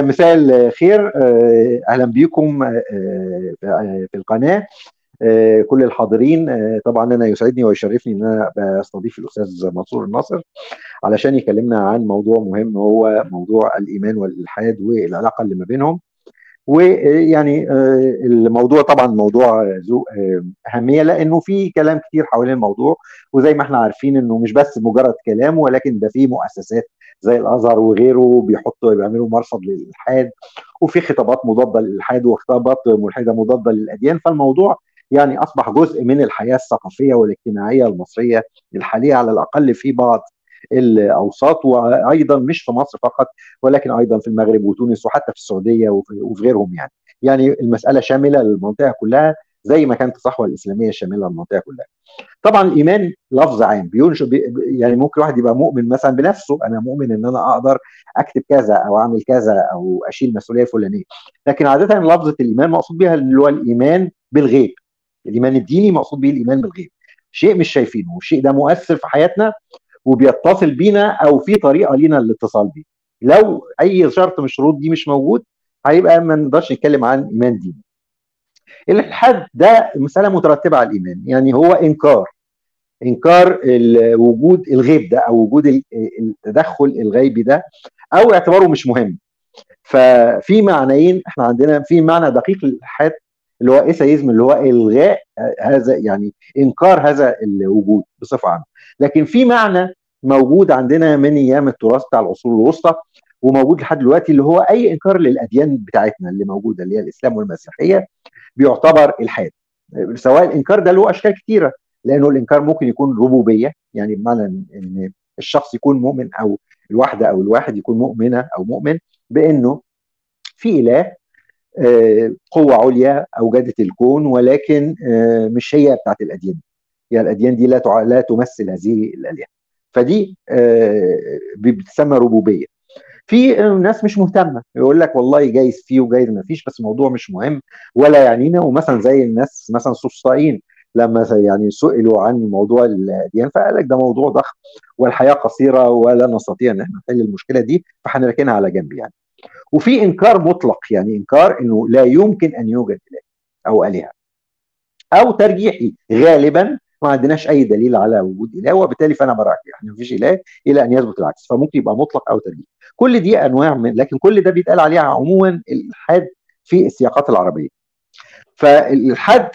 مساء الخير آه، اهلا بيكم آه، آه، في القناه كل الحاضرين طبعا انا يسعدني ويشرفني ان انا بستضيف الاستاذ منصور الناصر علشان يكلمنا عن موضوع مهم هو موضوع الايمان والالحاد والعلاقه اللي ما بينهم ويعني الموضوع طبعا موضوع ذو اهميه لانه في كلام كتير حوالين الموضوع وزي ما احنا عارفين انه مش بس مجرد كلام ولكن ده في مؤسسات زي الازهر وغيره بيحطوا بيعملوا مرصد للالحاد وفي خطابات مضاده للالحاد وخطابات ملحده مضاده للاديان فالموضوع يعني اصبح جزء من الحياه الثقافيه والاجتماعيه المصريه الحاليه على الاقل في بعض الاوساط وايضا مش في مصر فقط ولكن ايضا في المغرب وتونس وحتى في السعوديه وفي غيرهم يعني يعني المساله شامله للمنطقه كلها زي ما كانت الصحوه الاسلاميه شامله المنطقه كلها. طبعا الايمان لفظ عام بينشئ يعني ممكن واحد يبقى مؤمن مثلا بنفسه انا مؤمن ان انا اقدر اكتب كذا او اعمل كذا او اشيل مسؤوليه فلانيه لكن عاده لفظه الايمان مقصود بها اللي هو الايمان بالغيب الايمان الديني مقصود به الايمان بالغيب شيء مش شايفينه والشيء ده مؤثر في حياتنا وبيتصل بينا او في طريقه لينا للاتصال بيه لو اي شرط من الشروط دي مش موجود هيبقى ما نقدرش نتكلم عن ايمان ديني الالحاد ده مساله مترتبه على الايمان يعني هو انكار انكار وجود الغيب ده او وجود التدخل الغيبي ده او اعتباره مش مهم ففي معنيين احنا عندنا في معنى دقيق للالحاد اللي هو ايثيزم اللي هو الغاء هذا يعني انكار هذا الوجود بصفه عامه لكن في معنى موجود عندنا من ايام التراث بتاع العصور الوسطى وموجود لحد دلوقتي اللي هو اي انكار للاديان بتاعتنا اللي موجوده اللي هي الاسلام والمسيحيه بيعتبر الحاد سواء الانكار ده له اشكال كتيره لانه الانكار ممكن يكون ربوبيه يعني بمعنى ان الشخص يكون مؤمن او الواحده او الواحد يكون مؤمنه او مؤمن بانه في اله آه، قوة عليا أوجدت الكون ولكن آه، مش هي بتاعت الأديان يعني الأديان دي لا لا تمثل هذه الآلهة فدي آه، بتسمى ربوبية في ناس مش مهتمه يقول لك والله جايز فيه وجايز ما فيش بس الموضوع مش مهم ولا يعنينا ومثلا زي الناس مثلا الصوصائيين لما يعني سئلوا عن موضوع الاديان فقال لك ده موضوع ضخم والحياه قصيره ولا نستطيع ان احنا نحل المشكله دي فهنركنها على جنب يعني. وفي انكار مطلق يعني انكار انه لا يمكن ان يوجد اله او الهه. او ترجيحي غالبا ما عندناش اي دليل على وجود اله وبالتالي فانا براجع يعني ما فيش اله الى ان يثبت العكس فممكن يبقى مطلق او تدليل كل دي انواع من لكن كل ده بيتقال عليها عموما الالحاد في السياقات العربيه فالالحاد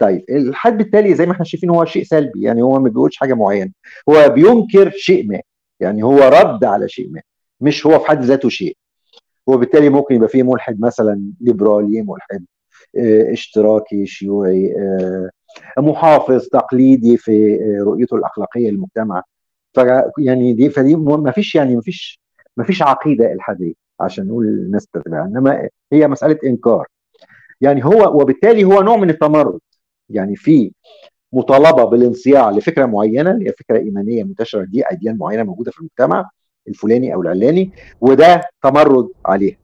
طيب الالحاد بالتالي زي ما احنا شايفين هو شيء سلبي يعني هو ما بيقولش حاجه معينه هو بينكر شيء ما يعني هو رد على شيء ما مش هو في حد ذاته شيء وبالتالي ممكن يبقى فيه ملحد مثلا ليبرالي ملحد آه، اشتراكي شيوعي اه محافظ تقليدي في آه، رؤيته الاخلاقيه للمجتمع ف يعني دي فدي ما فيش يعني ما فيش ما فيش عقيده الحاديه عشان نقول الناس تتبع انما هي مساله انكار يعني هو وبالتالي هو نوع من التمرد يعني في مطالبه بالانصياع لفكره معينه اللي هي فكره ايمانيه منتشره دي اديان معينه موجوده في المجتمع الفلاني او العلاني وده تمرد عليها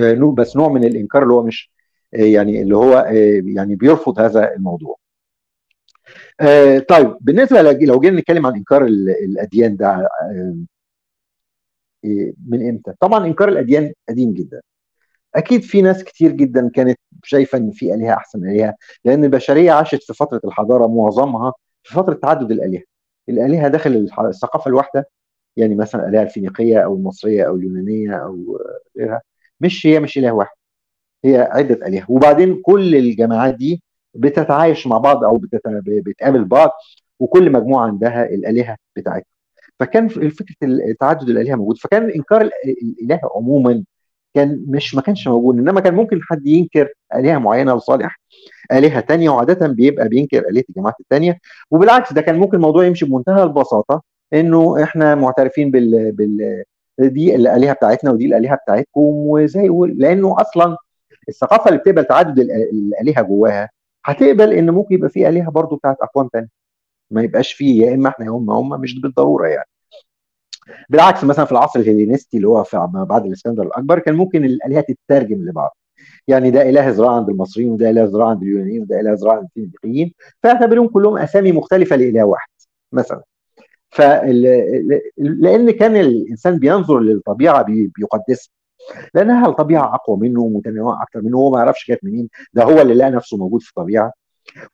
آه، بس نوع من الانكار اللي هو مش آه، يعني اللي هو يعني بيرفض هذا الموضوع آه، طيب بالنسبه لو جينا نتكلم عن انكار الاديان ده آه، إيه، من امتى؟ طبعا انكار الاديان قديم جدا. اكيد في ناس كتير جدا كانت شايفه ان في الهه احسن الهه لان البشريه عاشت في فتره الحضاره معظمها في فتره تعدد الالهه. الالهه داخل الثقافه الواحده يعني مثلا الالهه الفينيقيه او المصريه او اليونانيه او غيرها مش هي مش اله واحد هي عده الهه وبعدين كل الجماعات دي بتتعايش مع بعض او بتقابل بعض وكل مجموعه عندها الالهه بتاعتها فكان فكره تعدد الالهه موجود فكان انكار الاله عموما كان مش ما كانش موجود انما كان ممكن حد ينكر الهه معينه لصالح الهه تانية وعاده بيبقى بينكر الهه الجماعات التانية وبالعكس ده كان ممكن الموضوع يمشي بمنتهى البساطه انه احنا معترفين بال, بال... دي الالهه بتاعتنا ودي الالهه بتاعتكم وزي لانه اصلا الثقافه اللي بتقبل تعدد الالهه جواها هتقبل ان ممكن يبقى في الهه برضو بتاعت اقوام ثانيه ما يبقاش فيه يا اما احنا يا هم هم مش بالضروره يعني بالعكس مثلا في العصر الهيلينستي اللي هو في بعد الاسكندر الاكبر كان ممكن الالهه تترجم لبعض يعني ده اله زراعه عند المصريين وده اله زراعه عند اليونانيين وده اله زراعه عند الفينيقيين فاعتبرهم كلهم اسامي مختلفه لاله واحد مثلا فل... لان كان الانسان بينظر للطبيعه بيقدسها لانها الطبيعه اقوى منه ومتنوعه اكثر منه هو ما يعرفش جت منين ده هو اللي لقى نفسه موجود في الطبيعه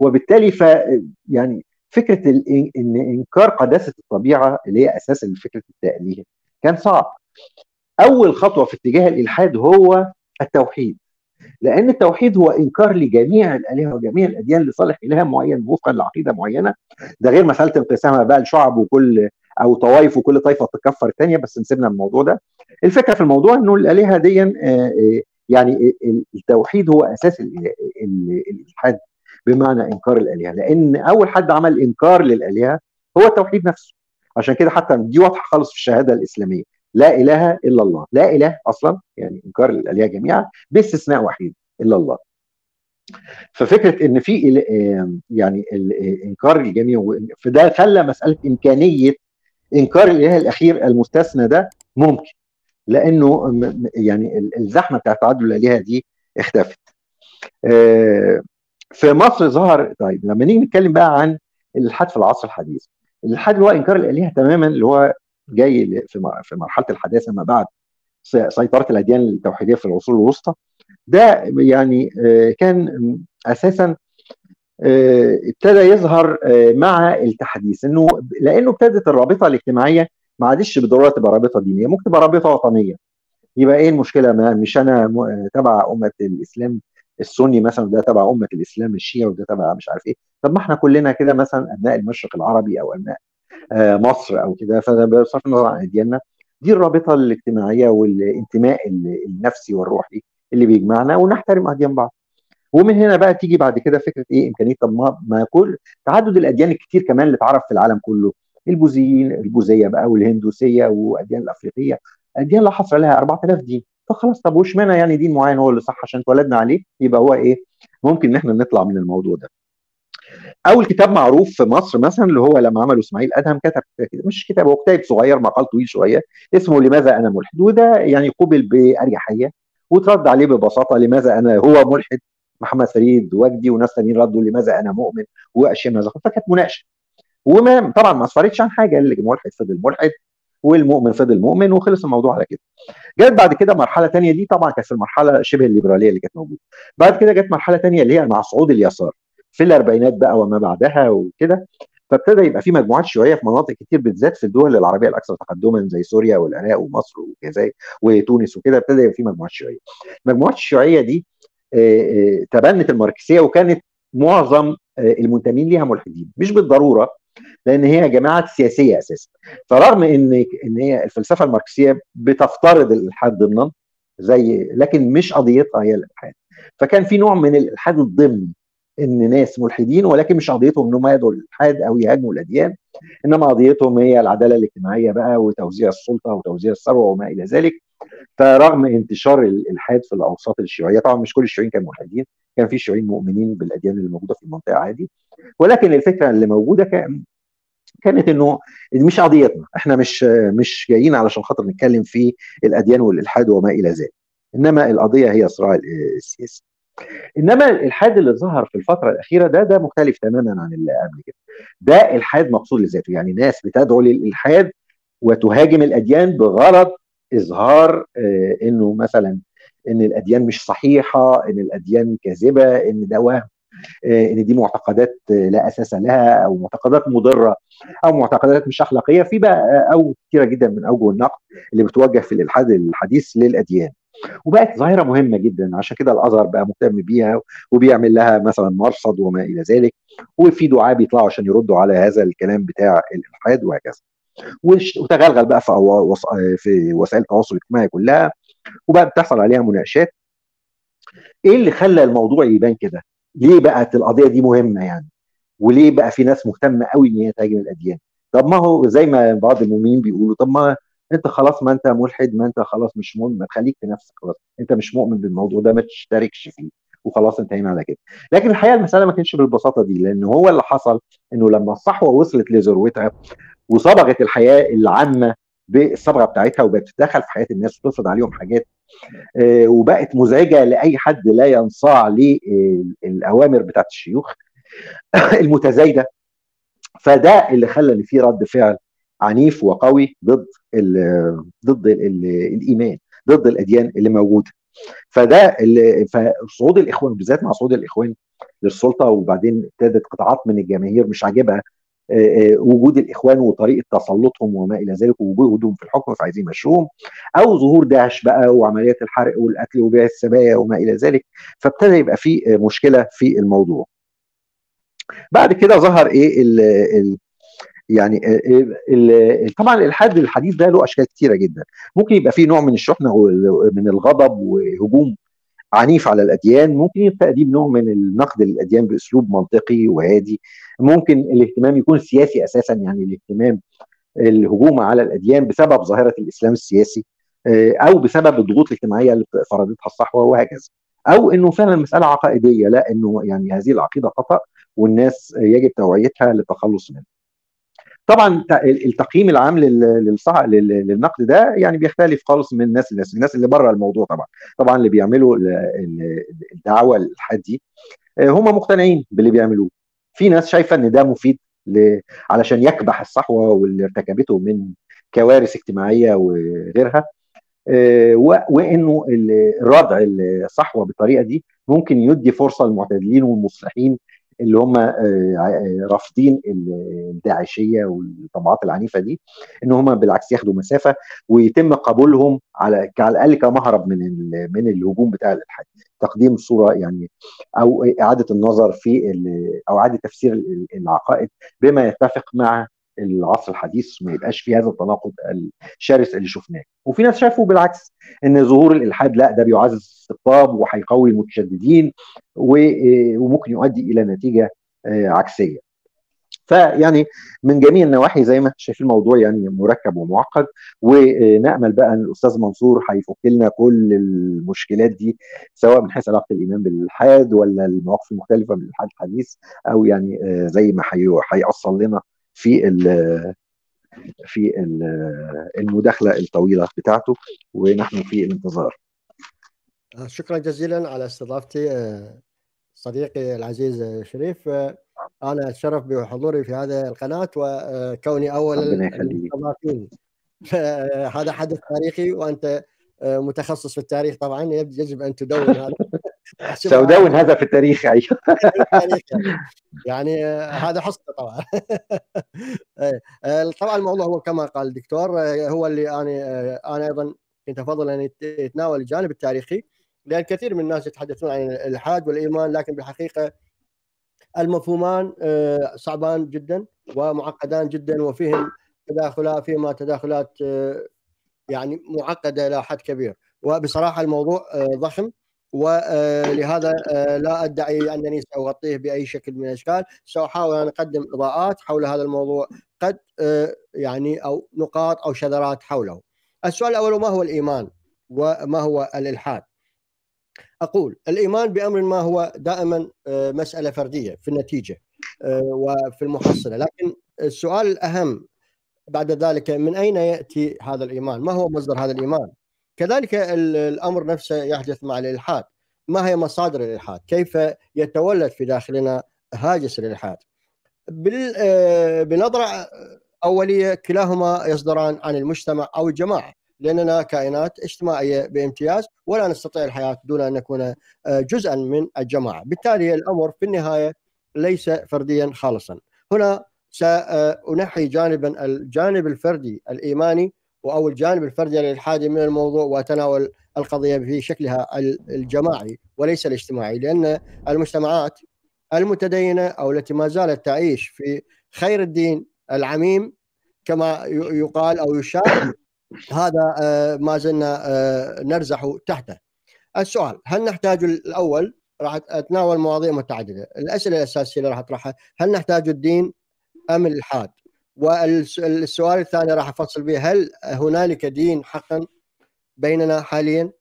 وبالتالي ف يعني فكره ان انكار قداسه الطبيعه اللي هي اساس فكره التاليه كان صعب اول خطوه في اتجاه الالحاد هو التوحيد لان التوحيد هو انكار لجميع الالهه وجميع الاديان لصالح اله معين وفقا لعقيده معينه ده غير مساله انقسامها بقى لشعب وكل او طوائف وكل طائفه تكفر الثانيه بس نسيبنا الموضوع ده الفكره في الموضوع انه الالهه دي آه، آه، يعني التوحيد هو اساس الالحاد بمعنى انكار الالهه لان اول حد عمل انكار للالهه هو التوحيد نفسه عشان كده حتى دي واضحه خالص في الشهاده الاسلاميه لا اله الا الله لا اله اصلا يعني انكار الالهه جميعا باستثناء وحيد الا الله ففكره ان في يعني آه، انكار الجميع فده خلى مساله امكانيه انكار الاله الاخير المستثنى ده ممكن لانه يعني الزحمه بتاعت تعدد الالهه دي اختفت. آه، في مصر ظهر طيب لما نيجي نتكلم بقى عن الالحاد في العصر الحديث. الالحاد اللي هو انكار الالهه تماما اللي هو جاي في مرحله الحداثه ما بعد سيطره الاديان التوحيديه في العصور الوسطى ده يعني آه، كان اساسا آه، ابتدى يظهر آه، مع التحديث انه لانه ابتدت الرابطه الاجتماعيه ما عادش بالضروره تبقى رابطه دينيه ممكن تبقى رابطه وطنيه يبقى ايه المشكله ما مش انا آه، تبع امه الاسلام السني مثلا ده تبع امه الاسلام الشيعي وده تبع مش عارف ايه طب ما احنا كلنا كده مثلا ابناء المشرق العربي او ابناء مصر او كده فبصرف النظر عن ادياننا دي الرابطه الاجتماعيه والانتماء النفسي والروحي اللي بيجمعنا ونحترم اديان بعض ومن هنا بقى تيجي بعد كده فكره ايه امكانيه طب ما كل تعدد الاديان الكتير كمان اللي اتعرف في العالم كله البوذيين البوذيه بقى والهندوسيه والاديان الافريقيه اديان لا حصر لها 4000 دين طب خلاص طب وش معنى يعني دين معين هو اللي صح عشان اتولدنا عليه يبقى هو ايه ممكن ان احنا نطلع من الموضوع ده اول كتاب معروف في مصر مثلا اللي هو لما عمله اسماعيل ادهم كتب مش كتاب هو كتاب صغير مقال طويل شويه اسمه لماذا انا ملحد وده يعني قوبل باريحيه وترد عليه ببساطه لماذا انا هو ملحد محمد فريد وجدي وناس تانيين ردوا لماذا انا مؤمن من هذا فكانت مناقشه وما طبعا ما اسفرتش عن حاجه الملحد فضل ملحد والمؤمن فضل مؤمن وخلص الموضوع على كده. جت بعد كده مرحله تانية دي طبعا كانت في المرحله شبه الليبراليه اللي كانت موجوده. بعد كده جت مرحله تانية اللي هي مع صعود اليسار في الاربعينات بقى وما بعدها وكده فابتدى يبقى في مجموعات شيوعيه في مناطق كتير بالذات في الدول العربيه الاكثر تقدما زي سوريا والعراق ومصر والجزائر وتونس وكده ابتدى يبقى في مجموعات شيوعيه. المجموعات الشيوعيه دي آه، آه، تبنت الماركسيه وكانت معظم آه، المنتمين ليها ملحدين مش بالضروره لان هي جماعات سياسيه اساسا فرغم ان ان هي الفلسفه الماركسيه بتفترض الالحاد ضمنا زي لكن مش قضيتها هي الالحاد فكان في نوع من الالحاد الضمني ان ناس ملحدين ولكن مش قضيتهم انهم يدعوا الالحاد او يهاجموا الاديان انما قضيتهم هي العداله الاجتماعيه بقى وتوزيع السلطه وتوزيع الثروه وما الى ذلك فرغم انتشار الالحاد في الاوساط الشيوعيه طبعا مش كل الشيوعيين كانوا ملحدين كان في شيوعيين مؤمنين بالاديان اللي موجوده في المنطقه عادي ولكن الفكره اللي موجوده كان كانت انه مش قضيتنا احنا مش مش جايين علشان خاطر نتكلم في الاديان والالحاد وما الى ذلك انما القضيه هي الصراع السياسي انما الالحاد اللي ظهر في الفتره الاخيره ده ده مختلف تماما عن اللي قبل كده ده الحاد مقصود لذاته يعني ناس بتدعو للالحاد وتهاجم الاديان بغرض اظهار آه، انه مثلا ان الاديان مش صحيحه ان الاديان كاذبه ان ده وهم آه، ان دي معتقدات آه، لا اساس لها او معتقدات مضره او معتقدات مش اخلاقيه في بقى او كثيره جدا من اوجه النقد اللي بتوجه في الالحاد الحديث للاديان وبقت ظاهره مهمه جدا عشان كده الازهر بقى مهتم بيها وبيعمل لها مثلا مرصد وما الى ذلك وفي دعاه بيطلعوا عشان يردوا على هذا الكلام بتاع الالحاد وهكذا وتغلغل بقى في في وسائل التواصل الاجتماعي كلها وبقى بتحصل عليها مناقشات ايه اللي خلى الموضوع يبان كده؟ ليه بقت القضيه دي مهمه يعني؟ وليه بقى في ناس مهتمه قوي ان هي تهاجم الاديان؟ طب ما هو زي ما بعض المؤمنين بيقولوا طب ما انت خلاص ما انت ملحد ما انت خلاص مش مؤمن ما تخليك في نفسك خلاص انت مش مؤمن بالموضوع ده ما تشتركش فيه وخلاص انتهينا على كده لكن الحقيقه المساله ما كانتش بالبساطه دي لان هو اللي حصل انه لما الصحوه وصلت لذروتها وصبغت الحياه العامه بالصبغه بتاعتها وبقت تتدخل في حياه الناس وتفرض عليهم حاجات آه، وبقت مزعجه لاي حد لا ينصاع للاوامر آه، بتاعت الشيوخ المتزايده فده اللي خلى ان في رد فعل عنيف وقوي ضد الـ ضد الـ الايمان ضد الاديان اللي موجوده فده فصعود الاخوان بالذات مع صعود الاخوان للسلطه وبعدين ابتدت قطاعات من الجماهير مش عاجبها وجود الاخوان وطريقه تسلطهم وما الى ذلك ووجودهم في الحكم فعايزين يمشوهم او ظهور داعش بقى وعمليات الحرق والقتل وبيع السبايا وما الى ذلك فابتدى يبقى في مشكله في الموضوع. بعد كده ظهر ايه الـ الـ يعني آه، آه، الـ طبعا الالحاد الحديث ده له اشكال كتيره جدا ممكن يبقى فيه نوع من الشحنه من الغضب وهجوم عنيف على الاديان ممكن يبقى دي نوع من النقد للاديان باسلوب منطقي وهادي ممكن الاهتمام يكون سياسي اساسا يعني الاهتمام الهجوم على الاديان بسبب ظاهره الاسلام السياسي آه، او بسبب الضغوط الاجتماعيه اللي فرضتها الصحوه وهكذا او انه فعلا مساله عقائديه لا انه يعني هذه العقيده خطا والناس يجب توعيتها للتخلص منها طبعا التقييم العام للنقد ده يعني بيختلف خالص من الناس للناس الناس اللي بره الموضوع طبعا طبعا اللي بيعملوا الدعوه للحد دي آه، هم مقتنعين باللي بيعملوه في ناس شايفه ان ده مفيد ل... علشان يكبح الصحوه واللي ارتكبته من كوارث اجتماعيه وغيرها آه، وانه ردع الصحوه بالطريقه دي ممكن يدي فرصه للمعتدلين والمصلحين اللي هم آه، آه، رافضين الداعشيه والطبعات العنيفه دي ان هم بالعكس ياخدوا مسافه ويتم قبولهم على على الاقل كمهرب من من الهجوم بتاع الالحاد تقديم صوره يعني او اعاده النظر في او اعاده تفسير العقائد بما يتفق مع العصر الحديث ما يبقاش فيه هذا التناقض الشرس اللي شفناه وفي ناس شافوا بالعكس ان ظهور الالحاد لا ده بيعزز الاستقطاب وهيقوي المتشددين آه، وممكن يؤدي الى نتيجه آه، عكسيه فيعني من جميع النواحي زي ما شايف شايفين الموضوع يعني مركب ومعقد ونامل بقى ان الاستاذ منصور هيفك لنا كل المشكلات دي سواء من حيث علاقه الايمان بالالحاد ولا المواقف المختلفه من الالحاد الحديث او يعني آه، زي ما هيوصل لنا في في المداخله الطويله بتاعته ونحن في الانتظار شكرا جزيلا على استضافتي آه، صديقي العزيز شريف آه، انا اتشرف بحضوري في هذه القناه وكوني آه، اول المستضافين هذا حدث تاريخي وانت متخصص في التاريخ طبعا يجب ان تدون هذا ساداون هذا أيوه. في التاريخ يعني, يعني آه، هذا حصته طبعا إيه، آه، طبعا الموضوع هو كما قال الدكتور آه، هو اللي انا انا ايضا كنت افضل ان يتناول الجانب التاريخي لان كثير من الناس يتحدثون عن الالحاد والايمان لكن بالحقيقه المفهومان صعبان جدا ومعقدان جدا وفيهم تداخلات فيما تداخلات يعني معقده الى حد كبير وبصراحه الموضوع ضخم ولهذا آه، لا ادعي انني ساغطيه باي شكل من الاشكال، ساحاول ان اقدم اضاءات حول هذا الموضوع قد آه، يعني او نقاط او شذرات حوله. السؤال الاول ما هو الايمان؟ وما هو الالحاد؟ اقول الايمان بامر ما هو دائما آه، مساله فرديه في النتيجه وفي المحصله، لكن السؤال الاهم بعد ذلك من اين ياتي هذا الايمان؟ ما هو مصدر هذا الايمان؟ كذلك الامر نفسه يحدث مع الالحاد ما هي مصادر الالحاد كيف يتولد في داخلنا هاجس الالحاد آه، بنظره اوليه كلاهما يصدران عن المجتمع او الجماعه لاننا كائنات اجتماعيه بامتياز ولا نستطيع الحياه دون ان نكون آه، جزءا من الجماعه، بالتالي الامر في النهايه ليس فرديا خالصا. هنا سانحي آه، جانبا الجانب الفردي الايماني او الجانب الفردي الالحادي من الموضوع وتناول القضيه في شكلها الجماعي وليس الاجتماعي لان المجتمعات المتدينه او التي ما زالت تعيش في خير الدين العميم كما يقال او يشار هذا آه، ما زلنا آه، نرزح تحته. السؤال هل نحتاج الاول راح اتناول مواضيع متعدده، الاسئله الاساسيه اللي راح اطرحها هل نحتاج الدين ام الالحاد؟ والسؤال الثاني راح افصل به هل هنالك دين حقا بيننا حاليا؟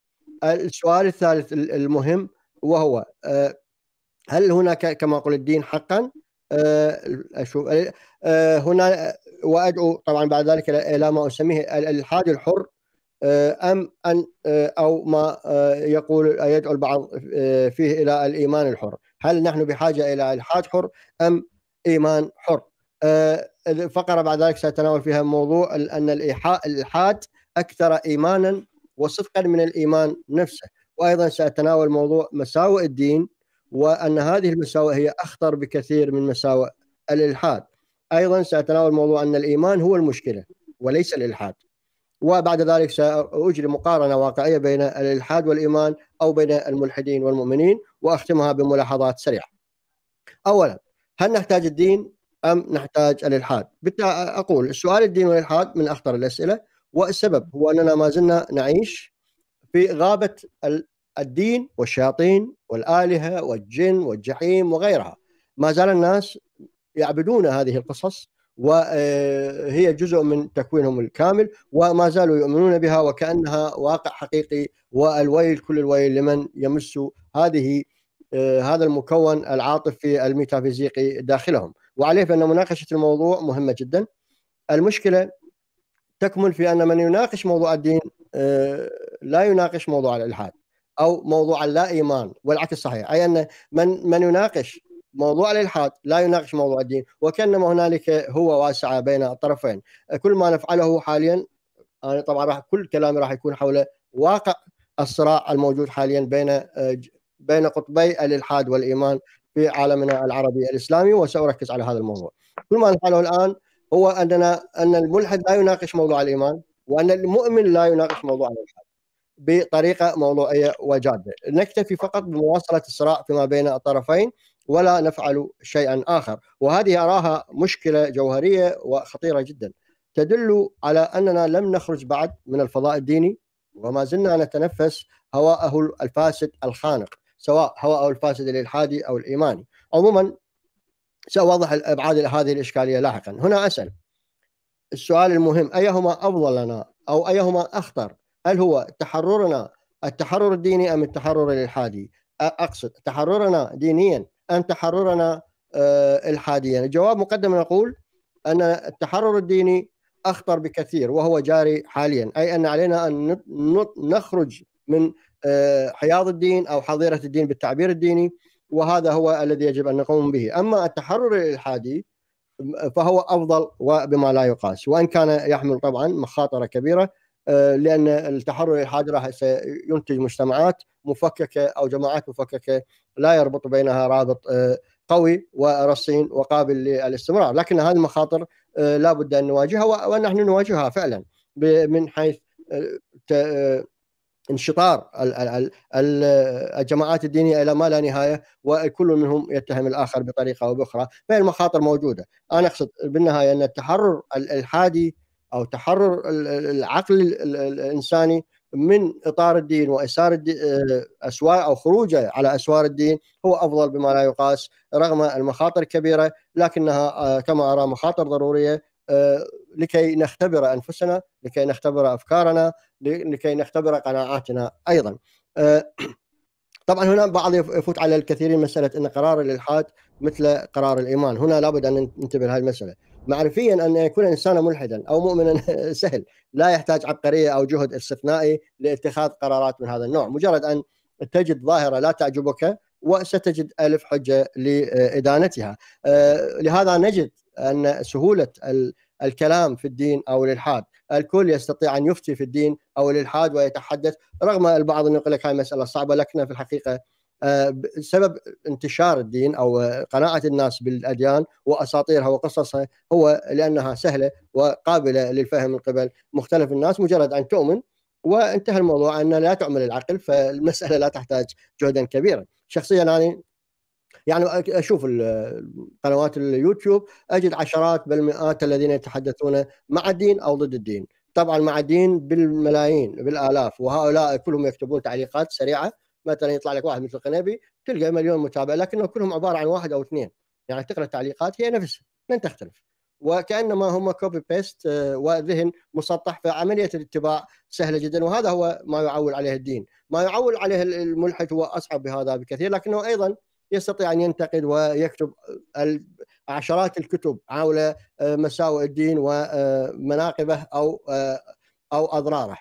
السؤال الثالث المهم وهو آه، هل هناك كما اقول الدين حقا؟ آه، اشوف آه، هنا وادعو طبعا بعد ذلك الى ما اسميه الالحاد الحر ام ان او ما يقول يدعو البعض فيه الى الايمان الحر، هل نحن بحاجه الى الحاد حر ام ايمان حر؟ الفقرة بعد ذلك سأتناول فيها موضوع أن الايحاء الإلحاد أكثر إيمانا وصدقا من الإيمان نفسه وأيضا سأتناول موضوع مساوئ الدين وأن هذه المساوئ هي أخطر بكثير من مساوئ الإلحاد أيضا سأتناول موضوع أن الإيمان هو المشكلة وليس الإلحاد وبعد ذلك سأجري مقارنة واقعية بين الإلحاد والإيمان أو بين الملحدين والمؤمنين وأختمها بملاحظات سريعة أولا هل نحتاج الدين ام نحتاج الالحاد؟ اقول السؤال الدين والالحاد من اخطر الاسئله والسبب هو اننا ما زلنا نعيش في غابه الدين والشياطين والالهه والجن والجحيم وغيرها. ما زال الناس يعبدون هذه القصص وهي آه، جزء من تكوينهم الكامل وما زالوا يؤمنون بها وكانها واقع حقيقي والويل كل الويل لمن يمس هذه آه، هذا المكون العاطفي الميتافيزيقي داخلهم وعليه فان مناقشه الموضوع مهمه جدا. المشكله تكمن في ان من يناقش موضوع الدين آه، لا يناقش موضوع الالحاد او موضوع اللا ايمان والعكس صحيح اي ان من من يناقش موضوع الالحاد لا يناقش موضوع الدين وكانما هنالك هو واسعه بين الطرفين كل ما نفعله حاليا انا طبعا راح كل كلامي راح يكون حول واقع الصراع الموجود حاليا بين آه، بين قطبي الالحاد والايمان في عالمنا العربي الاسلامي وساركز على هذا الموضوع. كل ما نفعله الان هو اننا ان الملحد لا يناقش موضوع الايمان وان المؤمن لا يناقش موضوع الالحاد بطريقه موضوعيه وجاده، نكتفي فقط بمواصله الصراع فيما بين الطرفين ولا نفعل شيئا اخر، وهذه اراها مشكله جوهريه وخطيره جدا. تدل على اننا لم نخرج بعد من الفضاء الديني وما زلنا نتنفس هواءه الفاسد الخانق سواء او الفاسد الالحادي او الايماني عموما سأوضح الابعاد هذه الاشكاليه لاحقا هنا اسال السؤال المهم ايهما افضل لنا او ايهما اخطر هل هو تحررنا التحرر الديني ام التحرر الالحادي اقصد تحررنا دينيا ام تحررنا آه، الحاديا الجواب مقدما نقول ان التحرر الديني اخطر بكثير وهو جاري حاليا اي ان علينا ان نخرج من آه، حياض الدين او حظيره الدين بالتعبير الديني وهذا هو الذي يجب ان نقوم به، اما التحرر الالحادي فهو افضل وبما لا يقاس، وان كان يحمل طبعا مخاطره كبيره آه، لان التحرر الالحادي راح سينتج مجتمعات مفككه او جماعات مفككه لا يربط بينها رابط آه، قوي ورصين وقابل للاستمرار، لكن هذه المخاطر لا بد ان نواجهها ونحن نواجهها فعلا من حيث انشطار الجماعات الدينيه الى ما لا نهايه وكل منهم يتهم الاخر بطريقه او باخرى، فهي المخاطر موجوده، انا اقصد بالنهايه ان التحرر الالحادي او تحرر العقل الانساني من اطار الدين واسار آه، اسوار او خروجه على اسوار الدين هو افضل بما لا يقاس رغم المخاطر الكبيره لكنها آه، كما ارى مخاطر ضروريه لكي نختبر انفسنا لكي نختبر افكارنا لكي نختبر قناعاتنا ايضا طبعا هنا بعض يفوت على الكثيرين مساله ان قرار الالحاد مثل قرار الايمان هنا لابد ان ننتبه لهذه المساله معرفيا ان يكون الانسان ملحدا او مؤمنا سهل لا يحتاج عبقريه او جهد استثنائي لاتخاذ قرارات من هذا النوع مجرد ان تجد ظاهره لا تعجبك وستجد ألف حجة لإدانتها آه، لهذا نجد ان سهوله الكلام في الدين او الالحاد، الكل يستطيع ان يفتي في الدين او الالحاد ويتحدث رغم البعض انه يقول لك هاي مساله صعبه لكن في الحقيقه آه، سبب انتشار الدين او قناعه الناس بالاديان واساطيرها وقصصها هو لانها سهله وقابله للفهم من قبل مختلف الناس مجرد ان تؤمن وانتهى الموضوع ان لا تعمل العقل فالمساله لا تحتاج جهدا كبيرا شخصيا انا يعني اشوف قنوات اليوتيوب اجد عشرات بل مئات الذين يتحدثون مع الدين او ضد الدين طبعا مع الدين بالملايين بالالاف وهؤلاء كلهم يكتبون تعليقات سريعه مثلا يطلع لك واحد مثل القنبي تلقى مليون متابع لكنه كلهم عباره عن واحد او اثنين يعني تقرا التعليقات هي نفسها لن تختلف وكانما هم كوبي بيست آه، وذهن مسطح فعمليه الاتباع سهله جدا وهذا هو ما يعول عليه الدين ما يعول عليه الملحد هو اصعب بهذا بكثير لكنه ايضا يستطيع ان ينتقد ويكتب عشرات الكتب حول آه، مساوئ الدين ومناقبه آه، او آه، او اضراره.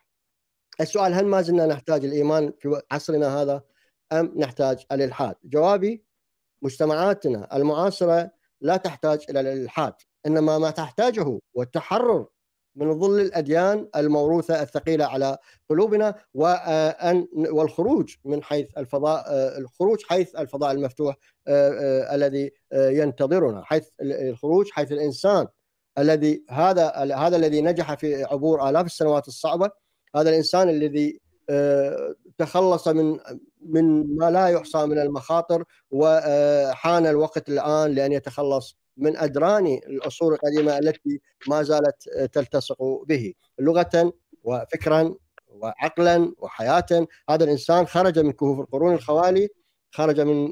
السؤال هل ما زلنا نحتاج الايمان في عصرنا هذا ام نحتاج الالحاد؟ جوابي مجتمعاتنا المعاصره لا تحتاج الى الالحاد انما ما تحتاجه والتحرر من ظل الاديان الموروثه الثقيله على قلوبنا وان آه، والخروج من حيث الفضاء آه، الخروج حيث الفضاء المفتوح آه، الذي ينتظرنا حيث الخروج حيث الانسان الذي هذا هذا الذي نجح في عبور الاف السنوات الصعبه هذا الانسان الذي تخلص من من ما لا يحصى من المخاطر وحان الوقت الان لان يتخلص من أدران الأصول القديمة التي ما زالت آه، تلتصق به لغة وفكرا وعقلا وحياة هذا الإنسان خرج من كهوف القرون الخوالي خرج من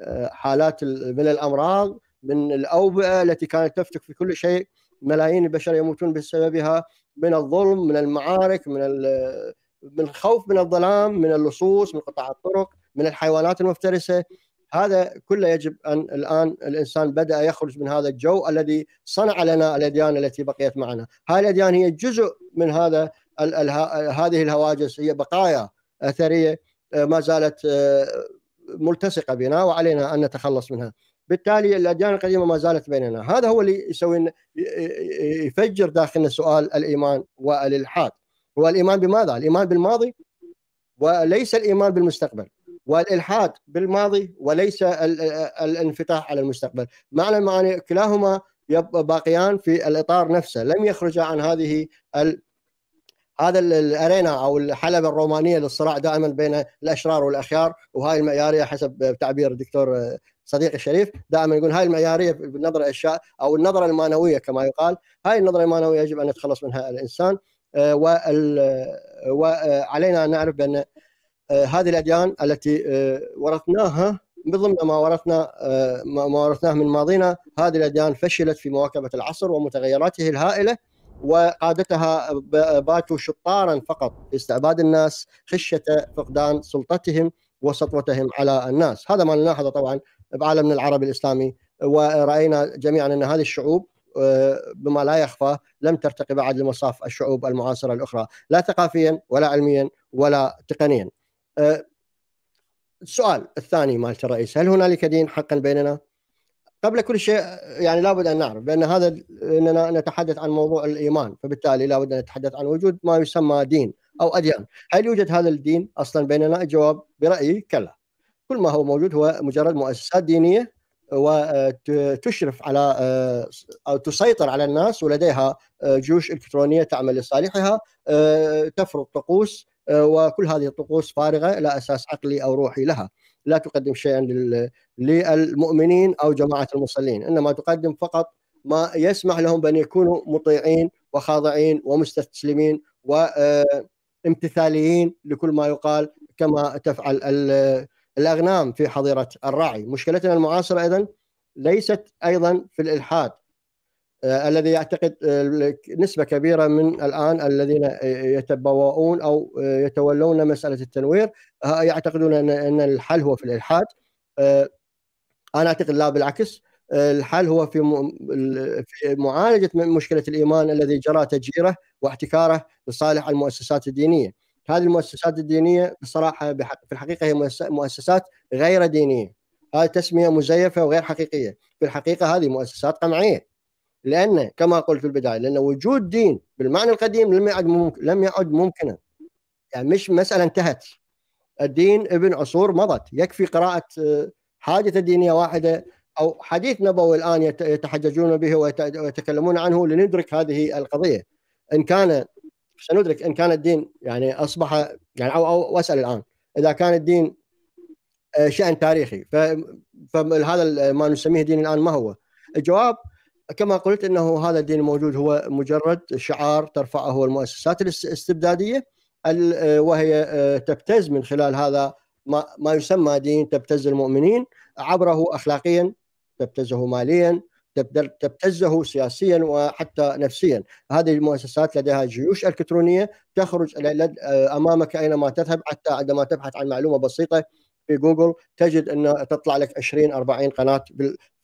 آه، حالات من الأمراض من الأوبئة التي كانت تفتك في كل شيء ملايين البشر يموتون بسببها من الظلم من المعارك من آه، من الخوف من الظلام من اللصوص من قطاع الطرق من الحيوانات المفترسة هذا كله يجب ان الان الانسان بدا يخرج من هذا الجو الذي صنع لنا الاديان التي بقيت معنا، هذه الاديان هي جزء من هذا الـ الـ هذه الهواجس هي بقايا اثريه آه، ما زالت آه، ملتصقه بنا وعلينا ان نتخلص منها. بالتالي الاديان القديمه ما زالت بيننا، هذا هو اللي يسوي يفجر داخلنا سؤال الايمان والالحاد. هو الايمان بماذا؟ الايمان بالماضي وليس الايمان بالمستقبل. والالحاد بالماضي وليس الانفتاح على المستقبل معنى المعاني كلاهما باقيان في الاطار نفسه لم يخرجا عن هذه ال... هذا الارينا او الحلبه الرومانيه للصراع دائما بين الاشرار والاخيار وهاي المعياريه حسب تعبير الدكتور آه، صديقي الشريف دائما يقول هاي المعياريه بالنظره الاشياء او النظره المانويه كما يقال هاي النظره المانويه يجب ان يتخلص منها الانسان آه، وعلينا آه، ان نعرف بان آه، هذه الاديان التي آه، ورثناها من ضمن ما ورثنا آه، ما ورثناه من ماضينا هذه الاديان فشلت في مواكبه العصر ومتغيراته الهائله وقادتها باتوا شطارا فقط في استعباد الناس خشيه فقدان سلطتهم وسطوتهم على الناس، هذا ما نلاحظه طبعا بعالمنا العربي الاسلامي وراينا جميعا ان هذه الشعوب بما لا يخفى لم ترتقي بعد لمصاف الشعوب المعاصره الاخرى، لا ثقافيا ولا علميا ولا تقنيا. أه، السؤال الثاني مالت الرئيس هل هنالك دين حقا بيننا؟ قبل كل شيء يعني لابد ان نعرف بان هذا اننا نتحدث عن موضوع الايمان فبالتالي لابد ان نتحدث عن وجود ما يسمى دين او اديان، هل يوجد هذا الدين اصلا بيننا؟ الجواب برايي كلا. كل ما هو موجود هو مجرد مؤسسات دينيه وتشرف أه، على أه، او تسيطر على الناس ولديها جيوش الكترونيه تعمل لصالحها تفرض طقوس آه، وكل هذه الطقوس فارغه لا اساس عقلي او روحي لها لا تقدم شيئا للمؤمنين او جماعه المصلين انما تقدم فقط ما يسمح لهم بان يكونوا مطيعين وخاضعين ومستسلمين وامتثاليين آه، لكل ما يقال كما تفعل الاغنام في حظيره الراعي مشكلتنا المعاصره ايضا ليست ايضا في الالحاد آه، الذي يعتقد آه، نسبة كبيرة من الآن الذين آه، يتبوؤون أو يتولون مسألة التنوير يعتقدون أن الحل هو في الإلحاد أنا أعتقد لا بالعكس الحل هو في معالجة مشكلة الإيمان الذي جرى تجيره واحتكاره لصالح المؤسسات الدينية هذه المؤسسات الدينية بصراحة في الحقيقة هي مؤسسات غير دينية هذه تسمية مزيفة وغير حقيقية في الحقيقة هذه مؤسسات قمعية لان كما قلت في البدايه لان وجود دين بالمعنى القديم لم يعد ممكن لم يعد ممكنا يعني مش مساله انتهت الدين ابن عصور مضت يكفي قراءه آه، حادثه دينيه واحده او حديث نبوي الان يتحججون به ويتكلمون عنه لندرك هذه القضيه ان كان سندرك ان كان الدين يعني اصبح يعني او, أو واسال الان اذا كان الدين آه، شان تاريخي فهذا ما نسميه دين الان ما هو؟ الجواب كما قلت انه هذا الدين الموجود هو مجرد شعار ترفعه المؤسسات الاستبداديه وهي آه، تبتز من خلال هذا ما, ما يسمى دين تبتز المؤمنين عبره اخلاقيا تبتزه ماليا تبتزه سياسيا وحتى نفسيا هذه المؤسسات لديها جيوش الكترونيه تخرج آه، امامك اينما تذهب حتى عندما تبحث عن معلومه بسيطه في جوجل تجد ان تطلع لك 20 40 قناه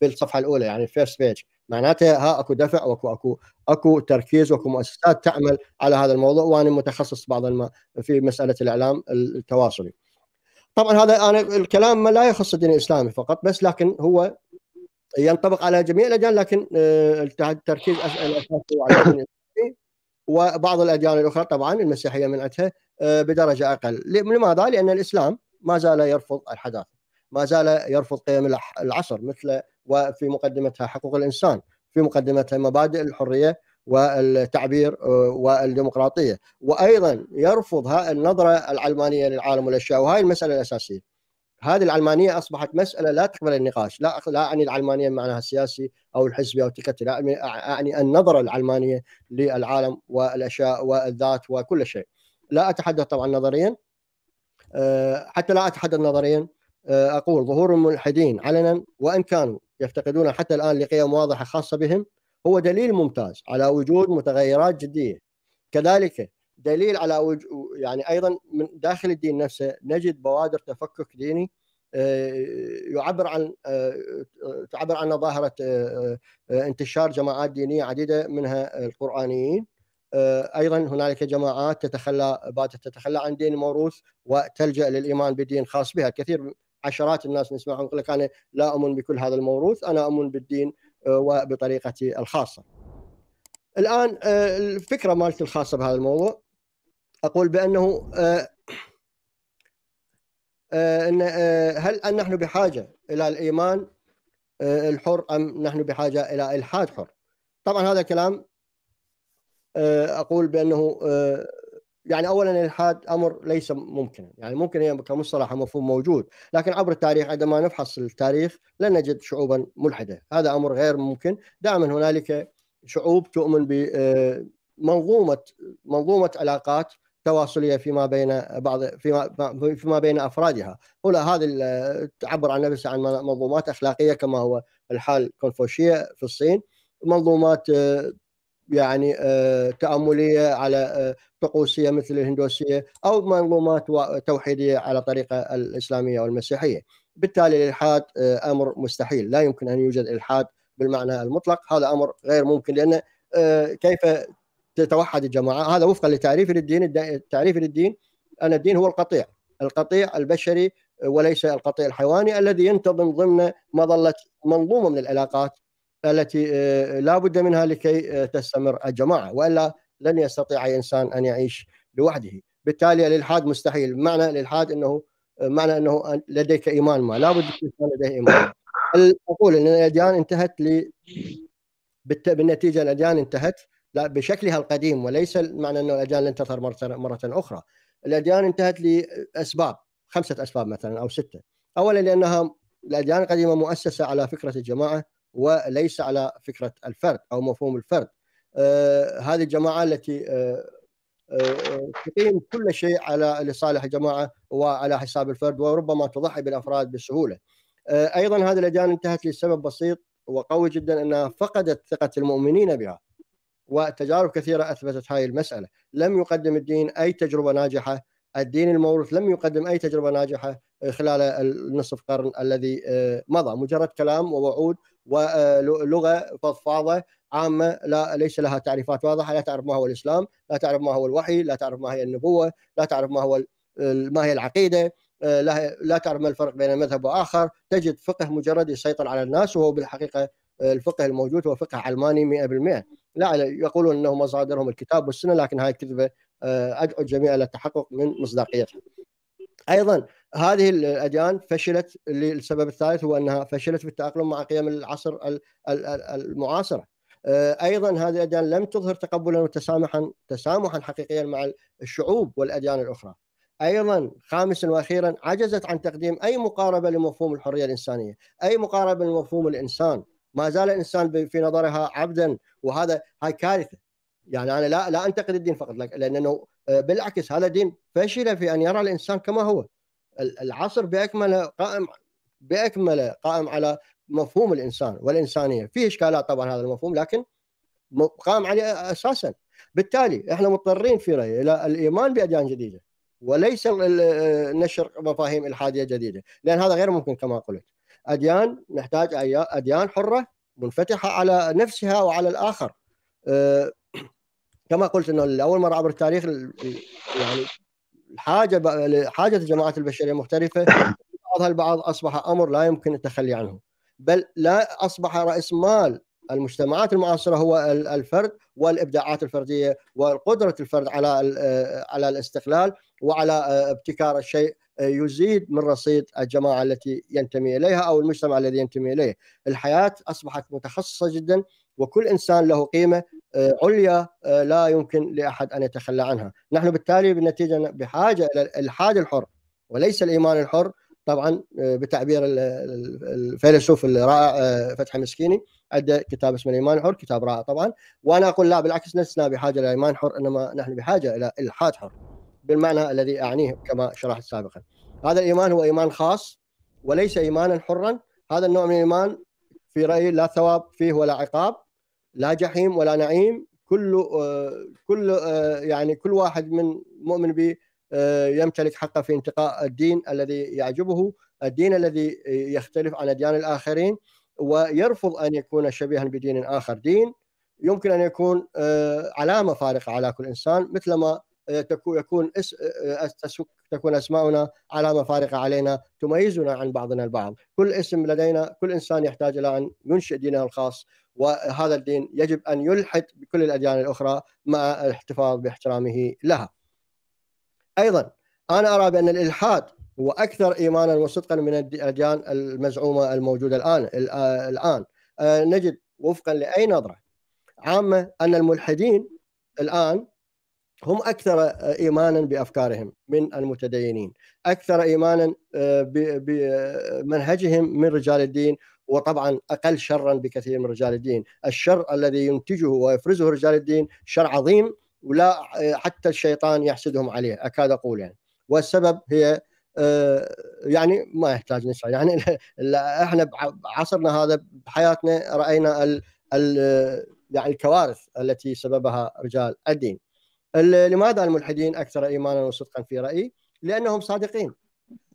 بالصفحه الاولى يعني فيرست بيج معناتها ها اكو دفع واكو اكو اكو تركيز واكو مؤسسات تعمل على هذا الموضوع وانا متخصص بعض الم... في مساله الاعلام التواصلي. طبعا هذا انا الكلام ما لا يخص الدين الاسلامي فقط بس لكن هو ينطبق على جميع الاديان لكن آه، التركيز الاساسي على الدين الاسلامي وبعض الاديان الاخرى طبعا المسيحيه منعتها آه، بدرجه اقل، لماذا؟ لان الاسلام ما زال يرفض الحداثه، ما زال يرفض قيم العصر مثل وفي مقدمتها حقوق الانسان في مقدمتها مبادئ الحريه والتعبير آه، والديمقراطيه وايضا يرفض النظره العلمانيه للعالم والاشياء وهي المساله الاساسيه هذه العلمانيه اصبحت مساله لا تقبل النقاش لا لا اعني العلمانيه بمعناها السياسي او الحزبي او التكتل اعني النظره العلمانيه للعالم والاشياء والذات وكل شيء لا اتحدث طبعا نظريا آه، حتى لا اتحدث نظريا آه، اقول ظهور الملحدين علنا وان كانوا يفتقدون حتى الآن لقيم واضحة خاصة بهم هو دليل ممتاز على وجود متغيرات جدية كذلك دليل على وج... يعني أيضا من داخل الدين نفسه نجد بوادر تفكك ديني آه، يعبر عن آه، تعبر عن ظاهرة آه، انتشار جماعات دينية عديدة منها القرآنيين أيضا هنالك جماعات تتخلى باتت تتخلى عن دين الموروث وتلجأ للإيمان بدين خاص بها كثير عشرات الناس نسمعهم يقول لك انا لا اؤمن بكل هذا الموروث انا اؤمن بالدين آه، وبطريقتي الخاصه. الان آه، الفكره مالتي الخاصه بهذا الموضوع اقول بانه آه، ان هل ان نحن بحاجه الى الايمان الحر ام نحن بحاجه الى الحاد حر؟ طبعا هذا كلام اقول بانه يعني اولا الالحاد امر ليس ممكنا، يعني ممكن هي كمصطلح مفهوم موجود، لكن عبر التاريخ عندما نفحص التاريخ لن نجد شعوبا ملحده، هذا امر غير ممكن، دائما هنالك شعوب تؤمن بمنظومه آه، منظومه علاقات تواصليه فيما بين بعض فيما فيما بين افرادها، هنا هذه تعبر عن نفسها عن منظومات اخلاقيه كما هو الحال الكونفوشيه في الصين، منظومات آه، يعني آه، تامليه على آه، طقوسيه مثل الهندوسيه او منظومات توحيديه على طريقه الاسلاميه والمسيحيه. بالتالي الالحاد آه، امر مستحيل، لا يمكن ان يوجد الحاد بالمعنى المطلق، هذا امر غير ممكن لان كيف تتوحد الجماعه؟ هذا وفقا لتعريف للدين، التعريف للدين ان الدين هو القطيع، القطيع البشري وليس القطيع الحيواني الذي ينتظم ضمن مظله منظومه من العلاقات التي آه، لا بد منها لكي آه، تستمر الجماعة وإلا لن يستطيع أي إنسان أن يعيش لوحده بالتالي الإلحاد مستحيل معنى الإلحاد أنه آه، معنى أنه لديك إيمان ما لا بد ان لديه إيمان أقول أن الأديان انتهت ل بالنتيجة الأديان انتهت بشكلها القديم وليس معنى أنه الأديان لن تظهر مرة أخرى الأديان انتهت لأسباب خمسة أسباب مثلا أو ستة أولا لأنها الأديان القديمة مؤسسة على فكرة الجماعة وليس على فكره الفرد او مفهوم الفرد آه، هذه الجماعه التي آه، آه، تقيم كل شيء على لصالح الجماعه وعلى حساب الفرد وربما تضحي بالافراد بسهوله. ايضا هذه الاديان انتهت لسبب بسيط وقوي جدا انها فقدت ثقه المؤمنين بها. وتجارب كثيره اثبتت هذه المساله، لم يقدم الدين اي تجربه ناجحه، الدين الموروث لم يقدم اي تجربه ناجحه خلال النصف قرن الذي مضى، مجرد كلام ووعود ولغه فضفاضه عامه لا ليس لها تعريفات واضحه لا تعرف ما هو الاسلام، لا تعرف ما هو الوحي، لا تعرف ما هي النبوه، لا تعرف ما هو ما هي العقيده، آه، لا تعرف ما الفرق بين مذهب واخر، تجد فقه مجرد يسيطر على الناس وهو بالحقيقه آه، الفقه الموجود هو فقه علماني 100%، لا يقولون انه مصادرهم الكتاب والسنه لكن هاي كذبه آه، ادعو الجميع الى التحقق من مصداقيتها. ايضا هذه الاديان فشلت السبب الثالث هو انها فشلت في التاقلم مع قيم العصر المعاصره آه، ايضا هذه الاديان لم تظهر تقبلا وتسامحا تسامحا حقيقيا مع الشعوب والاديان الاخرى ايضا خامسا واخيرا عجزت عن تقديم اي مقاربه لمفهوم الحريه الانسانيه اي مقاربه لمفهوم الانسان ما زال الانسان في نظرها عبدا وهذا هاي كارثه يعني انا لا لا انتقد الدين فقط لانه آه، بالعكس هذا الدين فشل في ان يرى الانسان كما هو العصر باكمله قائم باكمله قائم على مفهوم الانسان والانسانيه فيه اشكالات طبعا هذا المفهوم لكن قائم عليه اساسا بالتالي احنا مضطرين في رايي الى الايمان باديان جديده وليس نشر مفاهيم الحاديه جديده لان هذا غير ممكن كما قلت اديان نحتاج اديان حره منفتحه على نفسها وعلى الاخر آه، كما قلت انه لاول مره عبر التاريخ يعني الحاجه حاجه الجماعات البشريه المختلفه بعضها البعض اصبح امر لا يمكن التخلي عنه بل لا اصبح راس مال المجتمعات المعاصره هو الفرد والابداعات الفرديه وقدره الفرد على آه، على الاستقلال وعلى آه، ابتكار الشيء يزيد من رصيد الجماعه التي ينتمي اليها او المجتمع الذي ينتمي اليه. الحياه اصبحت متخصصه جدا وكل انسان له قيمه آه، عليا آه، لا يمكن لاحد ان يتخلى عنها، نحن بالتالي بالنتيجه بحاجه الى الالحاد الحر وليس الايمان الحر طبعا آه، بتعبير الفيلسوف الرائع فتحي مسكيني عنده كتاب اسمه الايمان الحر كتاب رائع طبعا وانا اقول لا بالعكس لسنا بحاجه الى ايمان حر انما نحن بحاجه الى الحاد حر بالمعنى الذي اعنيه كما شرحت سابقا هذا الايمان هو ايمان خاص وليس ايمانا حرا هذا النوع من الايمان في رايي لا ثواب فيه ولا عقاب لا جحيم ولا نعيم كل آه، كل آه، يعني كل واحد من مؤمن به آه، يمتلك حقه في انتقاء الدين الذي يعجبه الدين الذي يختلف عن اديان الاخرين ويرفض ان يكون شبيها بدين اخر دين يمكن ان يكون علامه فارقه على كل انسان مثلما يكون التسوق تكون أسماؤنا علامة فارقة علينا تميزنا عن بعضنا البعض كل اسم لدينا كل إنسان يحتاج إلى أن ينشئ دينه الخاص وهذا الدين يجب أن يلحد بكل الأديان الأخرى مع الاحتفاظ باحترامه لها أيضا أنا أرى بأن الإلحاد هو أكثر إيمانا وصدقا من الأديان المزعومة الموجودة الآن الآن آه، نجد وفقا لأي نظرة عامة أن الملحدين الآن هم اكثر آه، ايمانا بافكارهم من المتدينين، اكثر ايمانا آه، بمنهجهم آه، من رجال الدين وطبعا اقل شرا بكثير من رجال الدين، الشر الذي ينتجه ويفرزه رجال الدين شر عظيم ولا حتى الشيطان يحسدهم عليه اكاد اقول يعني، والسبب هي يعني ما يحتاج نسعى يعني احنا بعصرنا هذا بحياتنا راينا ال يعني الكوارث التي سببها رجال الدين. لماذا الملحدين اكثر ايمانا وصدقا في رايي؟ لانهم صادقين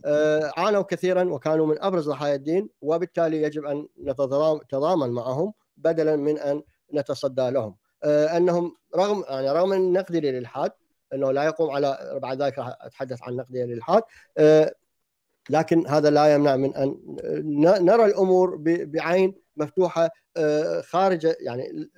آه، عانوا كثيرا وكانوا من ابرز ضحايا الدين وبالتالي يجب ان نتضامن معهم بدلا من ان نتصدى لهم آه، انهم رغم يعني رغم النقد للالحاد انه لا يقوم على بعد ذلك راح اتحدث عن نقد للالحاد آه، لكن هذا لا يمنع من ان نرى الامور بعين مفتوحه خارجه يعني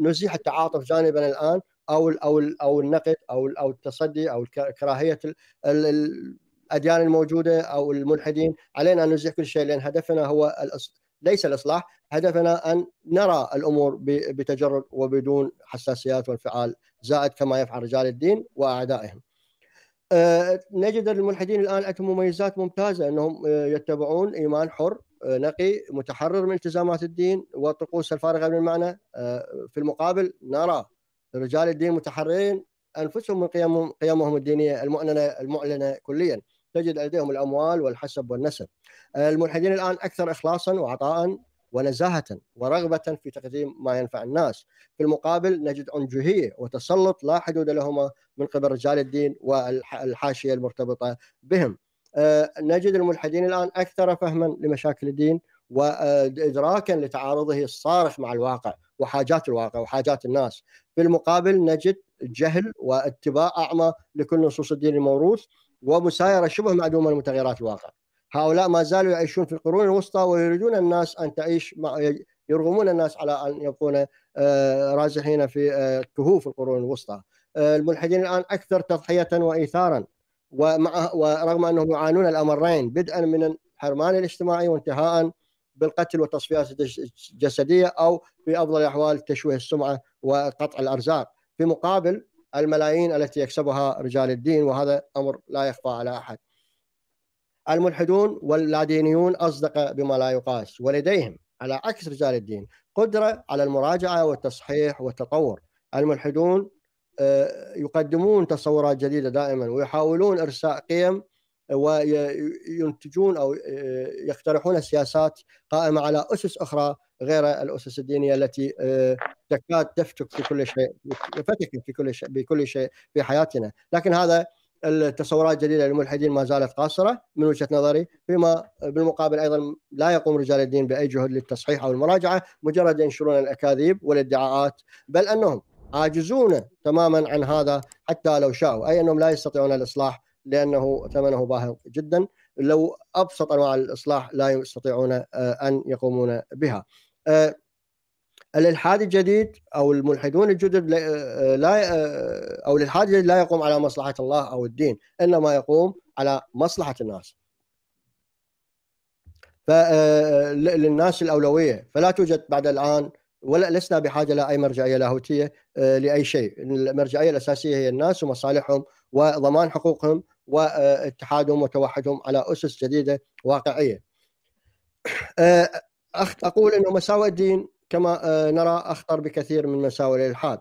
نزيح التعاطف جانبا الان او الـ او الـ او النقد او او التصدي او كراهيه الاديان الموجوده او الملحدين علينا ان نزيح كل شيء لان هدفنا هو ليس الاصلاح هدفنا ان نرى الامور بتجرد وبدون حساسيات وانفعال زائد كما يفعل رجال الدين واعدائهم أه نجد الملحدين الان عندهم مميزات ممتازه انهم آه، يتبعون ايمان حر آه، نقي متحرر من التزامات الدين والطقوس الفارغه من المعنى أه في المقابل نرى رجال الدين متحررين انفسهم من قيمهم قيمهم الدينيه المعلنه المعلنه كليا تجد لديهم الاموال والحسب والنسب الملحدين الان اكثر اخلاصا وعطاء ونزاهه ورغبه في تقديم ما ينفع الناس في المقابل نجد عنجهيه وتسلط لا حدود لهما من قبل رجال الدين والحاشيه المرتبطه بهم أه، نجد الملحدين الان اكثر فهما لمشاكل الدين وادراكا أه، لتعارضه الصارخ مع الواقع وحاجات الواقع وحاجات الناس بالمقابل نجد جهل واتباع اعمى لكل نصوص الدين الموروث ومسايره شبه معدومه لمتغيرات الواقع هؤلاء ما زالوا يعيشون في القرون الوسطى ويريدون الناس ان تعيش مع يرغمون الناس على ان يبقون آه، رازحين في آه، كهوف القرون الوسطى آه، الملحدين الان اكثر تضحيه وايثارا ومع ورغم انهم يعانون الامرين بدءا من الحرمان الاجتماعي وانتهاء بالقتل وتصفيات جسديه او في افضل الاحوال تشويه السمعه وقطع الارزاق في مقابل الملايين التي يكسبها رجال الدين وهذا امر لا يخفى على احد. الملحدون واللادينيون اصدق بما لا يقاس ولديهم على عكس رجال الدين قدره على المراجعه والتصحيح والتطور. الملحدون آه، يقدمون تصورات جديده دائما ويحاولون ارساء قيم وينتجون او آه، يقترحون سياسات قائمه على اسس اخرى غير الاسس الدينيه التي آه، تكاد تفتك في كل شيء فتك في كل شيء بكل شيء في حياتنا، لكن هذا التصورات الجديده للملحدين ما زالت قاصره من وجهه نظري، فيما بالمقابل ايضا لا يقوم رجال الدين باي جهد للتصحيح او المراجعه، مجرد ينشرون الاكاذيب والادعاءات، بل انهم عاجزون تماما عن هذا حتى لو شاءوا، اي انهم لا يستطيعون الاصلاح لانه ثمنه باهظ جدا لو ابسط انواع الاصلاح لا يستطيعون آه، ان يقومون بها. آه، الالحاد الجديد او الملحدون الجدد لا آه، او الالحاد الجديد لا يقوم على مصلحه الله او الدين، انما يقوم على مصلحه الناس. للناس الاولويه، فلا توجد بعد الان ولا لسنا بحاجه لاي مرجعيه لاهوتيه لاي شيء، المرجعيه الاساسيه هي الناس ومصالحهم وضمان حقوقهم واتحادهم وتوحدهم على اسس جديده واقعيه. آه، اقول انه مساوئ الدين كما آه، نرى اخطر بكثير من مساوئ الالحاد.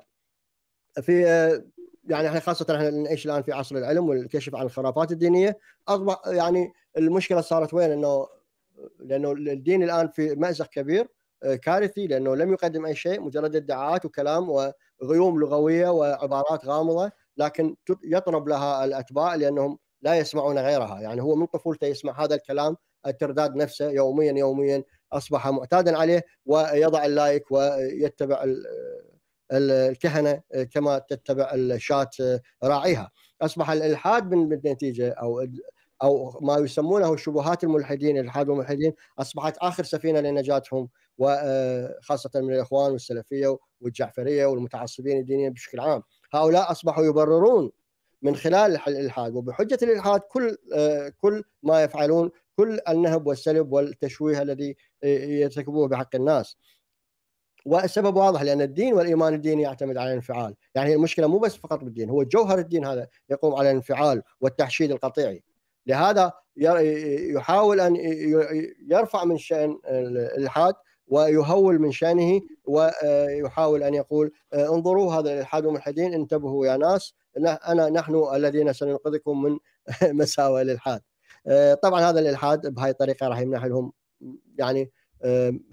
في آه، يعني احنا خاصه احنا نعيش الان في عصر العلم والكشف عن الخرافات الدينيه اصبح يعني المشكله صارت وين انه لانه الدين الان في مازق كبير كارثي لانه لم يقدم اي شيء مجرد ادعاءات وكلام وغيوم لغويه وعبارات غامضه لكن يطرب لها الاتباع لانهم لا يسمعون غيرها يعني هو من طفولته يسمع هذا الكلام الترداد نفسه يوميا يوميا اصبح معتادا عليه ويضع اللايك ويتبع الكهنه كما تتبع الشاة راعيها اصبح الالحاد بالنتيجه او او ما يسمونه شبهات الملحدين الالحاد والملحدين اصبحت اخر سفينه لنجاتهم وخاصه آه، من الاخوان والسلفيه والجعفريه والمتعصبين الدينيين بشكل عام هؤلاء أصبحوا يبررون من خلال الإلحاد وبحجة الإلحاد كل آه، كل ما يفعلون كل النهب والسلب والتشويه الذي آه، يرتكبوه بحق الناس والسبب واضح لأن الدين والإيمان الديني يعتمد على الانفعال يعني المشكلة مو بس فقط بالدين هو جوهر الدين هذا يقوم على الانفعال والتحشيد القطيعي لهذا يحاول أن يرفع من شأن الإلحاد ويهول من شأنه ويحاول آه، أن يقول آه، انظروا هذا الإلحاد الملحدين انتبهوا يا ناس أنا نحن الذين سننقذكم من مساوئ الإلحاد آه، طبعا هذا الإلحاد بهذه الطريقة راح يمنح لهم يعني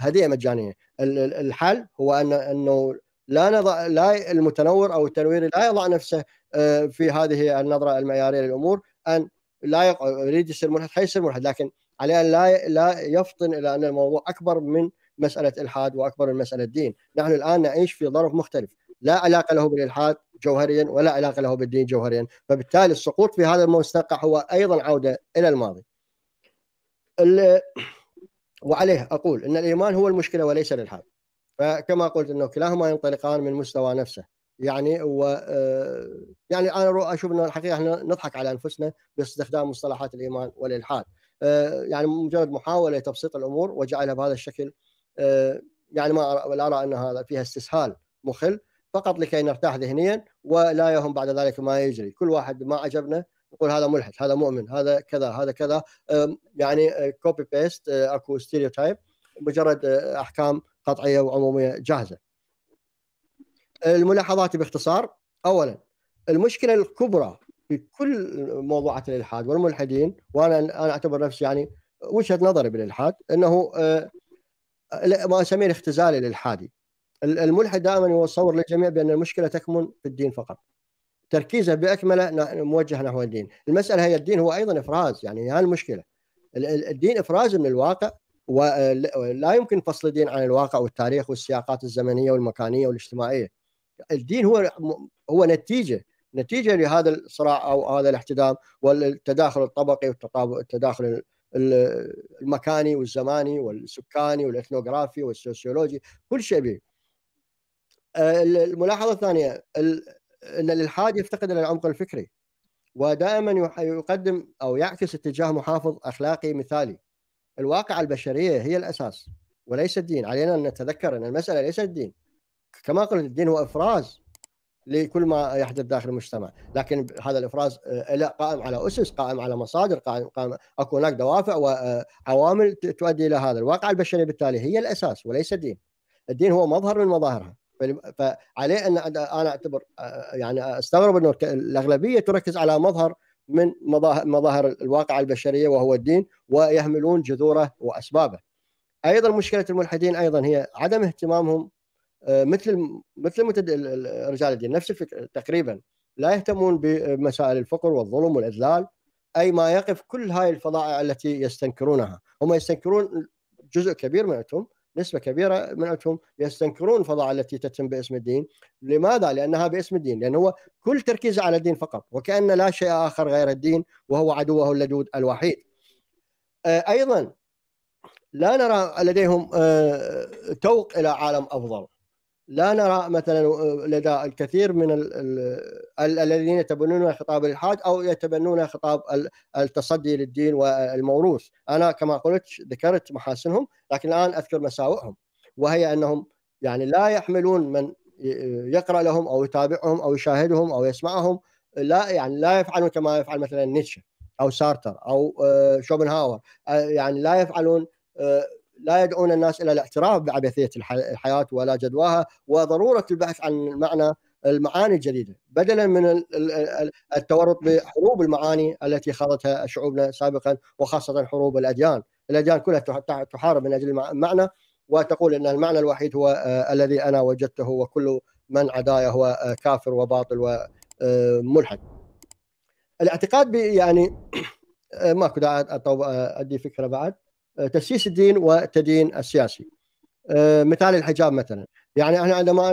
هدية مجانية الحل هو أن أنه لا نضع لا المتنور او التنويري لا يضع نفسه في هذه النظره المعياريه للامور ان لا يريد يصير ملحد حيصير ملحد لكن عليه ان لا لا يفطن الى ان الموضوع اكبر من مساله الحاد واكبر من مساله دين، نحن الان نعيش في ظرف مختلف، لا علاقه له بالالحاد جوهريا ولا علاقه له بالدين جوهريا، فبالتالي السقوط في هذا المستنقع هو ايضا عوده الى الماضي. وعليه اقول ان الايمان هو المشكله وليس الالحاد. فكما قلت انه كلاهما ينطلقان من مستوى نفسه، يعني و آه، يعني انا اشوف انه الحقيقه احنا نضحك على انفسنا باستخدام مصطلحات الايمان والالحاد. آه، يعني مجرد محاوله لتبسيط الامور وجعلها بهذا الشكل آه، يعني ما لا ارى ان هذا فيها استسهال مخل فقط لكي نرتاح ذهنيا ولا يهم بعد ذلك ما يجري كل واحد ما عجبنا نقول هذا ملحد هذا مؤمن هذا كذا هذا كذا يعني كوبي آه، بيست آه، اكو ستيريوتايب مجرد احكام قطعيه وعموميه جاهزه الملاحظات باختصار اولا المشكله الكبرى في كل موضوعات الالحاد والملحدين وانا انا اعتبر نفسي يعني وجهه نظري بالالحاد انه ما اسميه الاختزال الالحادي الملحد دائما يصور للجميع بان المشكله تكمن في الدين فقط تركيزه باكمله موجه نحو الدين المساله هي الدين هو ايضا افراز يعني هي المشكله الدين افراز من الواقع ولا يمكن فصل الدين عن الواقع والتاريخ والسياقات الزمنيه والمكانيه والاجتماعيه الدين هو هو نتيجه نتيجه لهذا الصراع او هذا الاحتدام والتداخل الطبقي والتداخل المكاني والزماني والسكاني والاثنوغرافي والسوسيولوجي كل شيء به آه، الملاحظه الثانيه ان الالحاد يفتقد الى العمق الفكري ودائما يقدم او يعكس اتجاه محافظ اخلاقي مثالي الواقع البشريه هي الاساس وليس الدين علينا ان نتذكر ان المساله ليست الدين كما قلت الدين هو افراز لكل ما يحدث داخل المجتمع لكن هذا الافراز آه، لا قائم على اسس قائم على مصادر قائم, قائم اكو هناك دوافع وعوامل آه، تؤدي الى هذا الواقع البشري بالتالي هي الاساس وليس الدين الدين هو مظهر من مظاهرها فعليه ان انا اعتبر آه، يعني استغرب انه الاغلبيه تركز على مظهر من مظاهر الواقع البشريه وهو الدين ويهملون جذوره واسبابه. ايضا مشكله الملحدين ايضا هي عدم اهتمامهم آه، مثل مثل رجال الدين نفس الفكره تقريبا لا يهتمون بمسائل الفقر والظلم والاذلال اي ما يقف كل هاي الفضائع التي يستنكرونها هم يستنكرون جزء كبير منهم نسبه كبيره منهم يستنكرون الفضائع التي تتم باسم الدين لماذا لانها باسم الدين لان هو كل تركيزه على الدين فقط وكان لا شيء اخر غير الدين وهو عدوه اللدود الوحيد آه، ايضا لا نرى لديهم آه، توق الى عالم افضل لا نرى مثلا آه، لدى الكثير من الذين يتبنون خطاب الالحاد او يتبنون خطاب التصدي للدين والموروث، انا كما قلت ذكرت محاسنهم لكن الان اذكر مساوئهم وهي انهم يعني لا يحملون من آه، يقرا لهم او يتابعهم او يشاهدهم او يسمعهم لا يعني لا يفعلون كما يفعل مثلا نيتشه او سارتر او آه، شوبنهاور يعني لا يفعلون لا يدعون الناس الى الاعتراف بعبثيه الحياه ولا جدواها وضروره البحث عن معنى المعاني الجديده بدلا من التورط بحروب المعاني التي خاضتها شعوبنا سابقا وخاصه حروب الاديان، الاديان كلها تحارب من اجل المعنى وتقول ان المعنى الوحيد هو آه، الذي انا وجدته وكل من عداي هو آه، كافر وباطل وملحد. آه، الاعتقاد يعني ماكو داعي ادي فكره بعد آه، تسييس الدين والتدين السياسي آه، مثال الحجاب مثلا يعني احنا عندما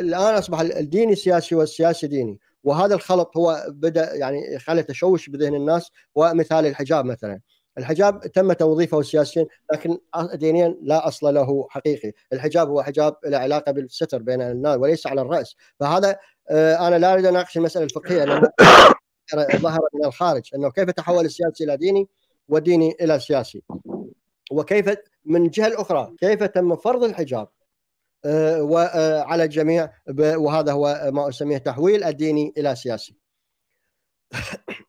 الان اصبح الديني سياسي والسياسي ديني وهذا الخلط هو بدا يعني خلى تشوش بذهن الناس ومثال الحجاب مثلا الحجاب تم توظيفه سياسيا لكن دينيا لا اصل له حقيقي، الحجاب هو حجاب له علاقه بالستر بين الناس وليس على الراس، فهذا آه، انا لا اريد اناقش المساله الفقهيه ظهر من الخارج انه كيف تحول السياسي الى ديني وديني الى سياسي وكيف من الجهه الاخرى كيف تم فرض الحجاب آه، وعلى آه، الجميع وهذا هو ما اسميه تحويل الديني الى سياسي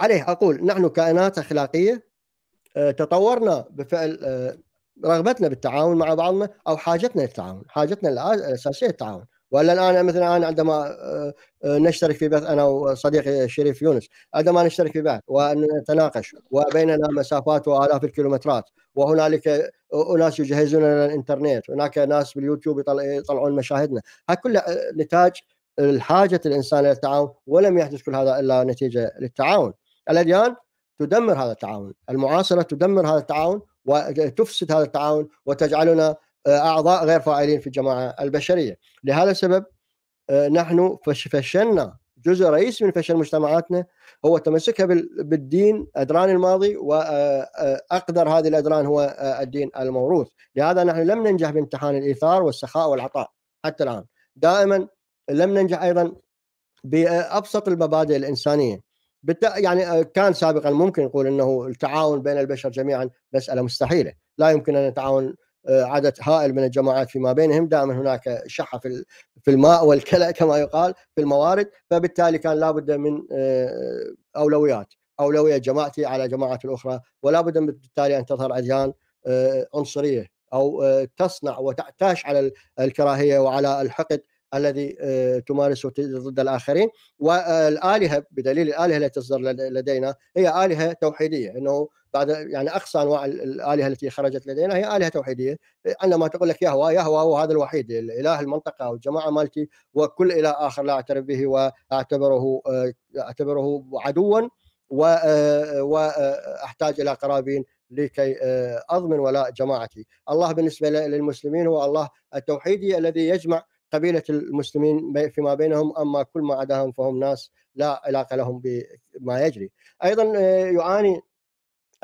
عليه اقول نحن كائنات اخلاقيه آه، تطورنا بفعل رغبتنا بالتعاون مع بعضنا او حاجتنا للتعاون، حاجتنا الاساسيه التعاون، ولا الان مثلا انا عندما آه، آه، نشترك في بث انا وصديقي الشريف يونس عندما نشترك في بث ونتناقش وبيننا مسافات والاف الكيلومترات وهنالك آه، اناس يجهزون لنا الانترنت هناك ناس باليوتيوب يطلعون مشاهدنا هذا كله نتاج الحاجة الإنسان إلى التعاون ولم يحدث كل هذا إلا نتيجة للتعاون الأديان تدمر هذا التعاون المعاصرة تدمر هذا التعاون وتفسد هذا التعاون وتجعلنا آه، اعضاء غير فاعلين في الجماعه البشريه لهذا السبب آه، نحن فشلنا جزء رئيسي من فشل مجتمعاتنا هو تمسكها بالدين ادران الماضي واقدر آه، هذه الادران هو الدين الموروث لهذا نحن لم ننجح بامتحان الايثار والسخاء والعطاء حتى الان دائما لم ننجح ايضا بابسط المبادئ الانسانيه بالت... يعني كان سابقا ممكن نقول انه التعاون بين البشر جميعا مساله مستحيله لا يمكن ان نتعاون آه، عدد هائل من الجماعات فيما بينهم دائما هناك شحة في في الماء والكلى كما يقال في الموارد فبالتالي كان لابد من آه، أولويات أولوية جماعتي على جماعة الأخرى ولا بد بالتالي أن تظهر أديان آه، عنصرية أو تصنع وتعتاش على الكراهية وعلى الحقد الذي تمارسه ضد الآخرين والآلهة بدليل الآلهة التي تصدر لدينا هي آلهة توحيدية أنه بعد يعني اقصى انواع الالهه التي خرجت لدينا هي الهه توحيديه عندما تقول لك يهوى يهوى هو هذا الوحيد اله المنطقه او الجماعه مالتي وكل اله اخر لا اعترف به واعتبره آه، اعتبره عدوا واحتاج آه، آه، الى قرابين لكي اضمن ولاء جماعتي، الله بالنسبه للمسلمين هو الله التوحيدي الذي يجمع قبيله المسلمين فيما بينهم اما كل ما عداهم فهم ناس لا علاقه لهم بما يجري. ايضا يعاني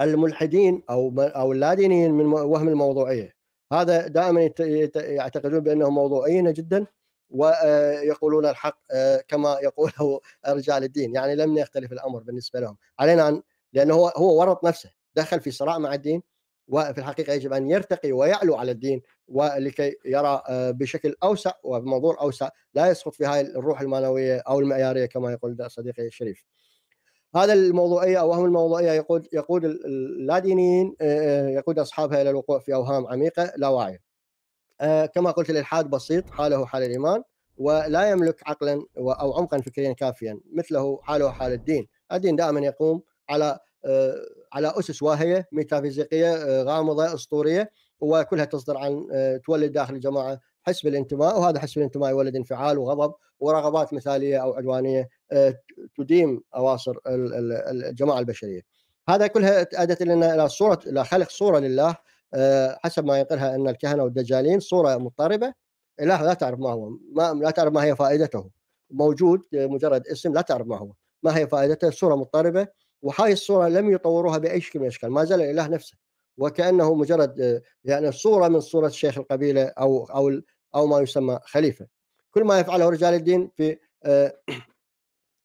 الملحدين او او اللادينيين من وهم الموضوعيه هذا دائما يعتقدون بانهم موضوعيين جدا ويقولون آه، الحق آه، كما يقوله رجال الدين يعني لم يختلف الامر بالنسبه لهم علينا ان لانه هو هو ورط نفسه دخل في صراع مع الدين وفي الحقيقه يجب ان يرتقي ويعلو على الدين ولكي يرى آه، بشكل اوسع وبموضوع اوسع لا يسقط في هاي الروح المعنويه او المعياريه كما يقول صديقي الشريف. هذا الموضوعيه اوهام الموضوعيه يقود يقود اللادينيين آه، آه، يقود اصحابها الى الوقوع في اوهام عميقه لا واعيه. آه، كما قلت الالحاد بسيط حاله حال الايمان ولا يملك عقلا او عمقا فكريا كافيا مثله حاله حال الدين. الدين دائما يقوم على على اسس واهيه ميتافيزيقيه غامضه اسطوريه وكلها تصدر عن آه، تولد داخل الجماعه حسب الانتماء وهذا حسب الانتماء يولد انفعال وغضب ورغبات مثاليه او عدوانيه آه، تديم اواصر الجماعه البشريه. هذا كلها ادت لنا الى صوره الى خلق صوره لله آه، حسب ما ينقلها ان الكهنه والدجالين صوره مضطربه اله لا تعرف ما هو ما لا تعرف ما هي فائدته موجود مجرد اسم لا تعرف ما هو ما هي فائدته صوره مضطربه وهاي الصوره لم يطوروها باي شكل من الاشكال ما زال الاله نفسه وكانه مجرد آه، يعني صوره من صوره شيخ القبيله او او او ما يسمى خليفه كل ما يفعله رجال الدين في آه،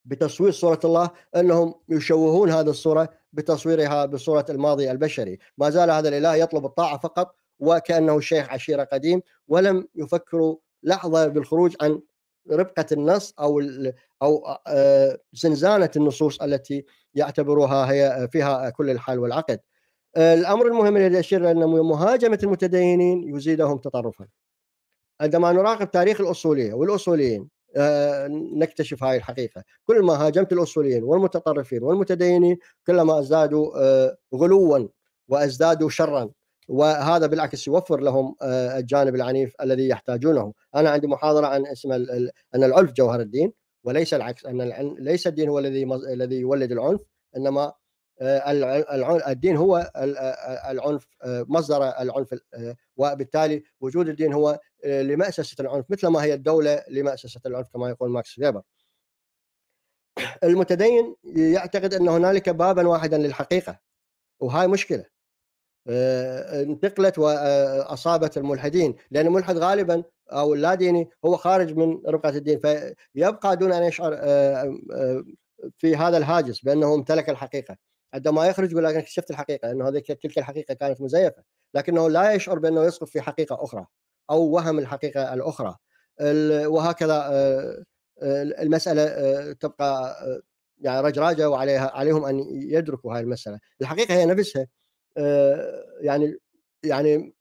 بتصوير صورة الله أنهم يشوهون هذه الصورة بتصويرها بصورة الماضي البشري ما زال هذا الإله يطلب الطاعة فقط وكأنه شيخ عشيرة قديم ولم يفكروا لحظة بالخروج عن ربقة النص أو أو آه، زنزانة النصوص التي يعتبروها هي فيها كل الحال والعقد آه، الامر المهم الذي اشير ان مهاجمه المتدينين يزيدهم تطرفا عندما نراقب تاريخ الاصوليه والاصوليين آه، نكتشف هاي الحقيقه كل ما هاجمت الاصوليين والمتطرفين والمتدينين كلما ازدادوا آه، غلوا وازدادوا شرا وهذا بالعكس يوفر لهم الجانب العنيف الذي يحتاجونه انا عندي محاضره عن اسم ان العنف جوهر الدين وليس العكس ان ليس الدين هو الذي الذي يولد العنف انما آه، الدين هو آه، آه، العنف مصدر العنف وبالتالي وجود الدين هو لمأسسة العنف مثل ما هي الدولة لمأسسة العنف كما يقول ماكس فيبر المتدين يعتقد أن هنالك بابا واحدا للحقيقة وهاي مشكلة انتقلت وأصابت الملحدين لأن الملحد غالبا أو اللا ديني هو خارج من رقعة الدين فيبقى دون أن يشعر في هذا الهاجس بأنه امتلك الحقيقة عندما ما يخرج يقول انا اكتشفت الحقيقه انه هذيك تلك الحقيقه كانت مزيفه لكنه لا يشعر بانه يسقط في حقيقه اخرى او وهم الحقيقه الاخرى وهكذا آه، آه، المساله آه، تبقى يعني رجراجه وعليها عليهم ان يدركوا هذه المساله الحقيقه هي نفسها يعني يعني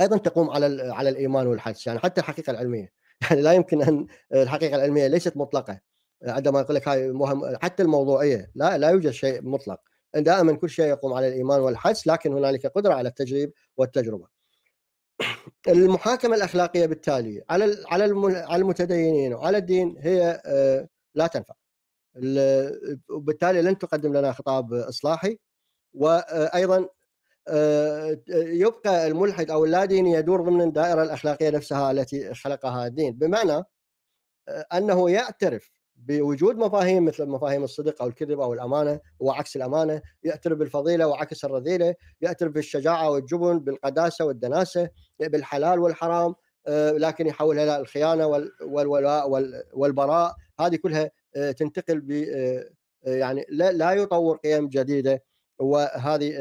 ايضا تقوم على على الايمان والحدس يعني حتى الحقيقه العلميه يعني لا يمكن ان الحقيقه العلميه ليست مطلقه عندما يقول لك هاي مهم حتى الموضوعيه لا لا يوجد شيء مطلق دائما كل شيء يقوم على الايمان والحس لكن هنالك قدره على التجريب والتجربه. المحاكمه الاخلاقيه بالتالي على على على المتدينين وعلى الدين هي آه، لا تنفع. وبالتالي لن تقدم لنا خطاب اصلاحي وايضا آه، آه، يبقى الملحد او اللاديني يدور ضمن الدائره الاخلاقيه نفسها التي خلقها الدين بمعنى انه يعترف بوجود مفاهيم مثل مفاهيم الصدق او الكذب او الامانه وعكس الامانه، يعترف بالفضيله وعكس الرذيله، يعترف بالشجاعه والجبن، بالقداسه والدناسه، بالحلال والحرام، آه، لكن يحولها الى الخيانه والولاء والبراء، هذه كلها آه، تنتقل ب آه، يعني لا يطور قيم جديده وهذه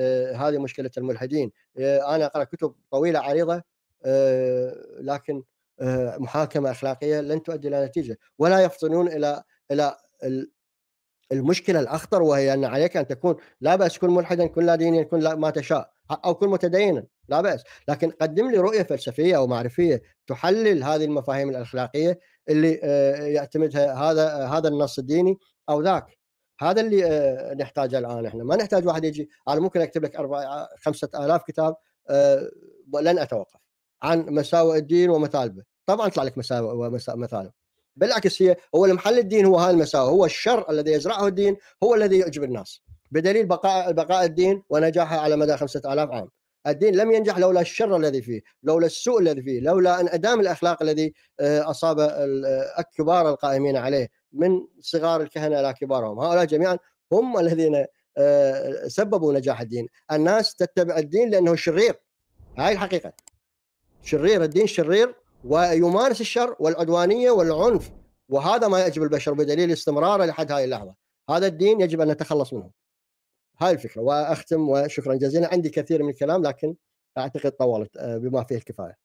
هذه مشكله الملحدين، انا اقرا كتب طويله عريضه لكن آه، محاكمه اخلاقيه لن تؤدي الى نتيجه ولا يفطنون الى الى المشكله الاخطر وهي ان عليك ان تكون لا باس كن ملحدا كن لا دينيا كن لا ما تشاء او كن متدينا لا باس لكن قدم لي رؤيه فلسفيه او معرفيه تحلل هذه المفاهيم الاخلاقيه اللي آه، يعتمدها هذا هذا النص الديني او ذاك هذا اللي آه، نحتاجه الان احنا ما نحتاج واحد يجي انا ممكن اكتب لك 5000 كتاب لن اتوقف عن مساوئ الدين ومثالبه طبعا طلع لك مساوئ ومثالب بالعكس هي هو المحل الدين هو هاي المساوئ هو الشر الذي يزرعه الدين هو الذي يعجب الناس بدليل بقاء بقاء الدين ونجاحه على مدى 5000 عام الدين لم ينجح لولا الشر الذي فيه لولا السوء الذي فيه لولا انعدام الاخلاق الذي آه، اصاب الكبار القائمين عليه من صغار الكهنه الى كبارهم هؤلاء جميعا هم الذين آه، سببوا نجاح الدين الناس تتبع الدين لانه شرير هاي الحقيقه شرير الدين شرير ويمارس الشر والعدوانيه والعنف وهذا ما يعجب البشر بدليل استمراره لحد هذه اللحظه هذا الدين يجب ان نتخلص منه هاي الفكره واختم وشكرا جزيلا عندي كثير من الكلام لكن اعتقد طولت آه، بما فيه الكفايه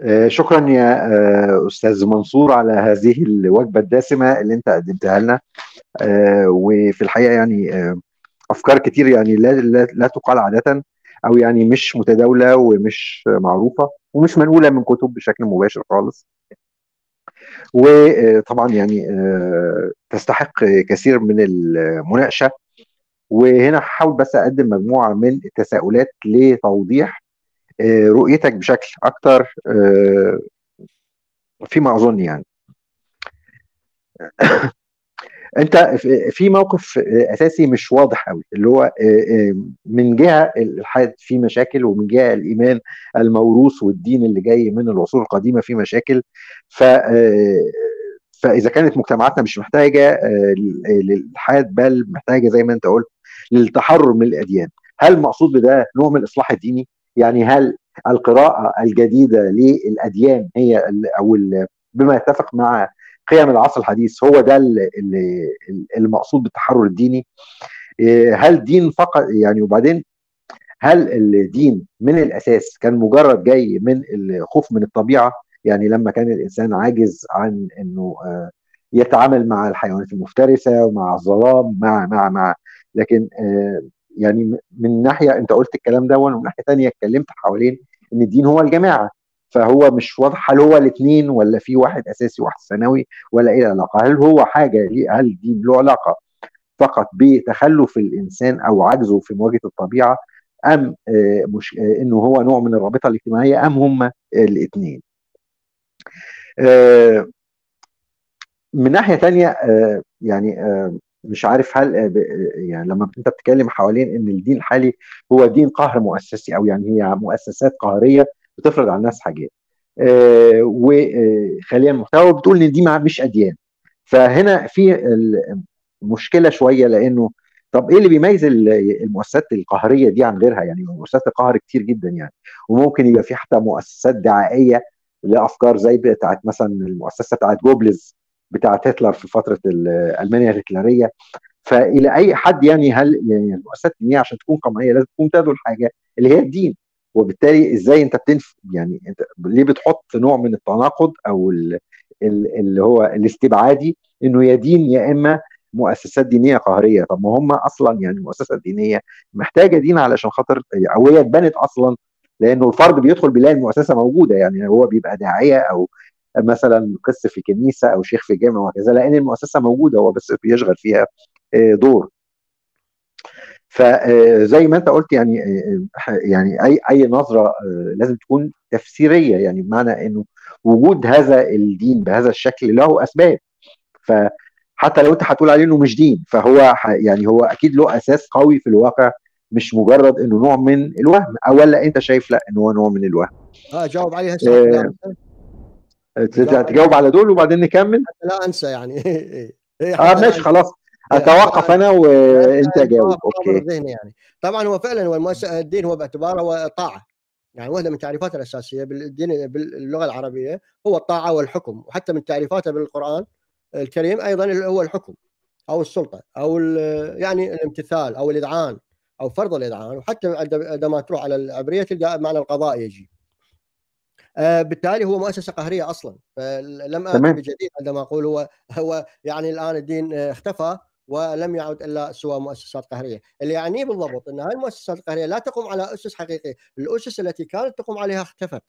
آه، شكرا يا آه، استاذ منصور على هذه الوجبه الدسمه اللي انت قدمتها لنا وفي الحقيقه يعني افكار كتير يعني لا لا, لا تقال عاده او يعني مش متداوله ومش معروفه ومش منقوله من كتب بشكل مباشر خالص وطبعا يعني آه، تستحق كثير من المناقشه وهنا هحاول بس اقدم مجموعه من التساؤلات لتوضيح آه، رؤيتك بشكل اكتر آه، فيما اظن يعني انت في موقف اساسي مش واضح قوي اللي هو من جهه الحياه في مشاكل ومن جهه الايمان الموروث والدين اللي جاي من العصور القديمه في مشاكل ف فاذا كانت مجتمعاتنا مش محتاجه للالحاد بل محتاجه زي ما انت قلت للتحرر من الاديان هل المقصود بده نوع من الاصلاح الديني يعني هل القراءه الجديده للاديان هي او بما يتفق مع قيم العصر الحديث هو ده اللي المقصود بالتحرر الديني إيه، هل دين فقط يعني وبعدين هل الدين من الاساس كان مجرد جاي من الخوف من الطبيعه يعني لما كان الانسان عاجز عن انه آه، يتعامل مع الحيوانات المفترسه ومع الظلام مع مع مع لكن آه، يعني من ناحيه انت قلت الكلام ده ومن ناحيه ثانيه اتكلمت حوالين ان الدين هو الجماعه فهو مش واضح هل هو الاثنين ولا في واحد اساسي وواحد ثانوي ولا ايه العلاقه هل هو حاجه هل دي له علاقه فقط بتخلف الانسان او عجزه في مواجهه الطبيعه ام آه، مش آه، انه هو نوع من الرابطه الاجتماعيه ام هما الاثنين آه، من ناحيه ثانيه يعني مش عارف هل يعني لما انت بتتكلم حوالين ان الدين الحالي هو دين قهر مؤسسي او يعني هي مؤسسات قهريه بتفرض على الناس حاجات آه، وخلينا المحتوى وبتقول ان دي مش اديان فهنا في مشكله شويه لانه طب ايه اللي بيميز المؤسسات القهريه دي عن غيرها يعني مؤسسات القهر كتير جدا يعني وممكن يبقى في حتى مؤسسات دعائيه لافكار زي بتاعت مثلا المؤسسه بتاعت جوبلز بتاعت هتلر في فتره المانيا الهتلريه فالى اي حد يعني هل يعني المؤسسات الدينيه عشان تكون قمعيه لازم تكون تدعو الحاجه اللي هي الدين وبالتالي ازاي انت بتنف يعني انت ليه بتحط نوع من التناقض او اللي هو الاستبعادي انه يا دين يا اما مؤسسات دينيه قهريه طب ما هم اصلا يعني المؤسسه الدينيه محتاجه دين علشان خاطر او هي اتبنت اصلا لانه الفرد بيدخل بيلاقي المؤسسه موجوده يعني هو بيبقى داعيه او مثلا قس في كنيسه او شيخ في جامع وهكذا لان المؤسسه موجوده هو بس بيشغل فيها آه، دور فزي آه، ما انت قلت يعني آه، آه، يعني اي اي نظره لازم تكون تفسيريه يعني بمعنى انه وجود هذا الدين بهذا الشكل له اسباب فحتى لو انت هتقول عليه انه مش دين فهو يعني هو اكيد له اساس قوي في الواقع مش مجرد انه نوع من الوهم او ولا انت شايف لا انه هو نوع من الوهم اه جاوب عليها هتجاوب على دول وبعدين نكمل لا انسى يعني إيه، إيه. اه ماشي خلاص اتوقف انا وانت جاوب اوكي يعني طبعا هو فعلا هو الدين هو باعتباره طاعه يعني واحده من تعريفاته الاساسيه بالدين باللغه العربيه هو الطاعه والحكم وحتى من تعريفاته بالقران الكريم ايضا هو الحكم او السلطه او يعني الامتثال او الادعان او فرض الادعان وحتى عندما تروح على العبريه تلقى معنى القضاء يجي. آه، بالتالي هو مؤسسه قهريه اصلا فلم اتي بجديد عندما اقول هو هو يعني الان الدين اختفى ولم يعد الا سوى مؤسسات قهريه، اللي يعنيه بالضبط ان هاي المؤسسات القهريه لا تقوم على اسس حقيقيه، الاسس التي كانت تقوم عليها اختفت.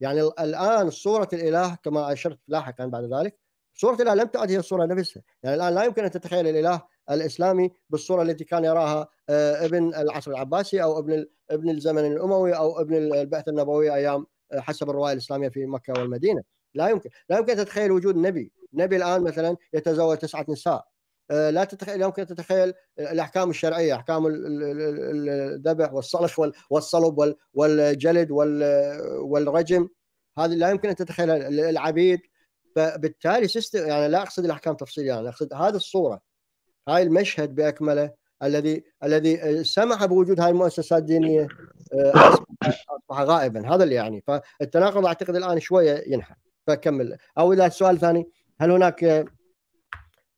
يعني الان صوره الاله كما اشرت لاحقا بعد ذلك، صوره الاله لم تعد هي الصوره نفسها، يعني الان لا يمكن ان تتخيل الاله الاسلامي بالصوره التي كان يراها آه، ابن العصر العباسي او ابن ابن الزمن الاموي او ابن البعثه النبويه ايام آه، حسب الروايه الاسلاميه في مكه والمدينه، لا يمكن، لا يمكن تتخيل وجود نبي، نبي الان مثلا يتزوج تسعه نساء آه، لا تتخيل يمكن آه، تتخيل الاحكام الشرعيه احكام الذبح والصلخ والصلب والجلد والرجم هذه لا يمكن ان تتخيلها العبيد فبالتالي سيستم يعني لا اقصد الاحكام تفصيليه يعني اقصد هذه الصوره هاي المشهد باكمله الذي الذي آه، سمح بوجود هاي المؤسسات الدينيه اصبح غائبا هذا اللي يعني فالتناقض اعتقد الان شويه ينحل فكمل او اذا سؤال ثاني هل هناك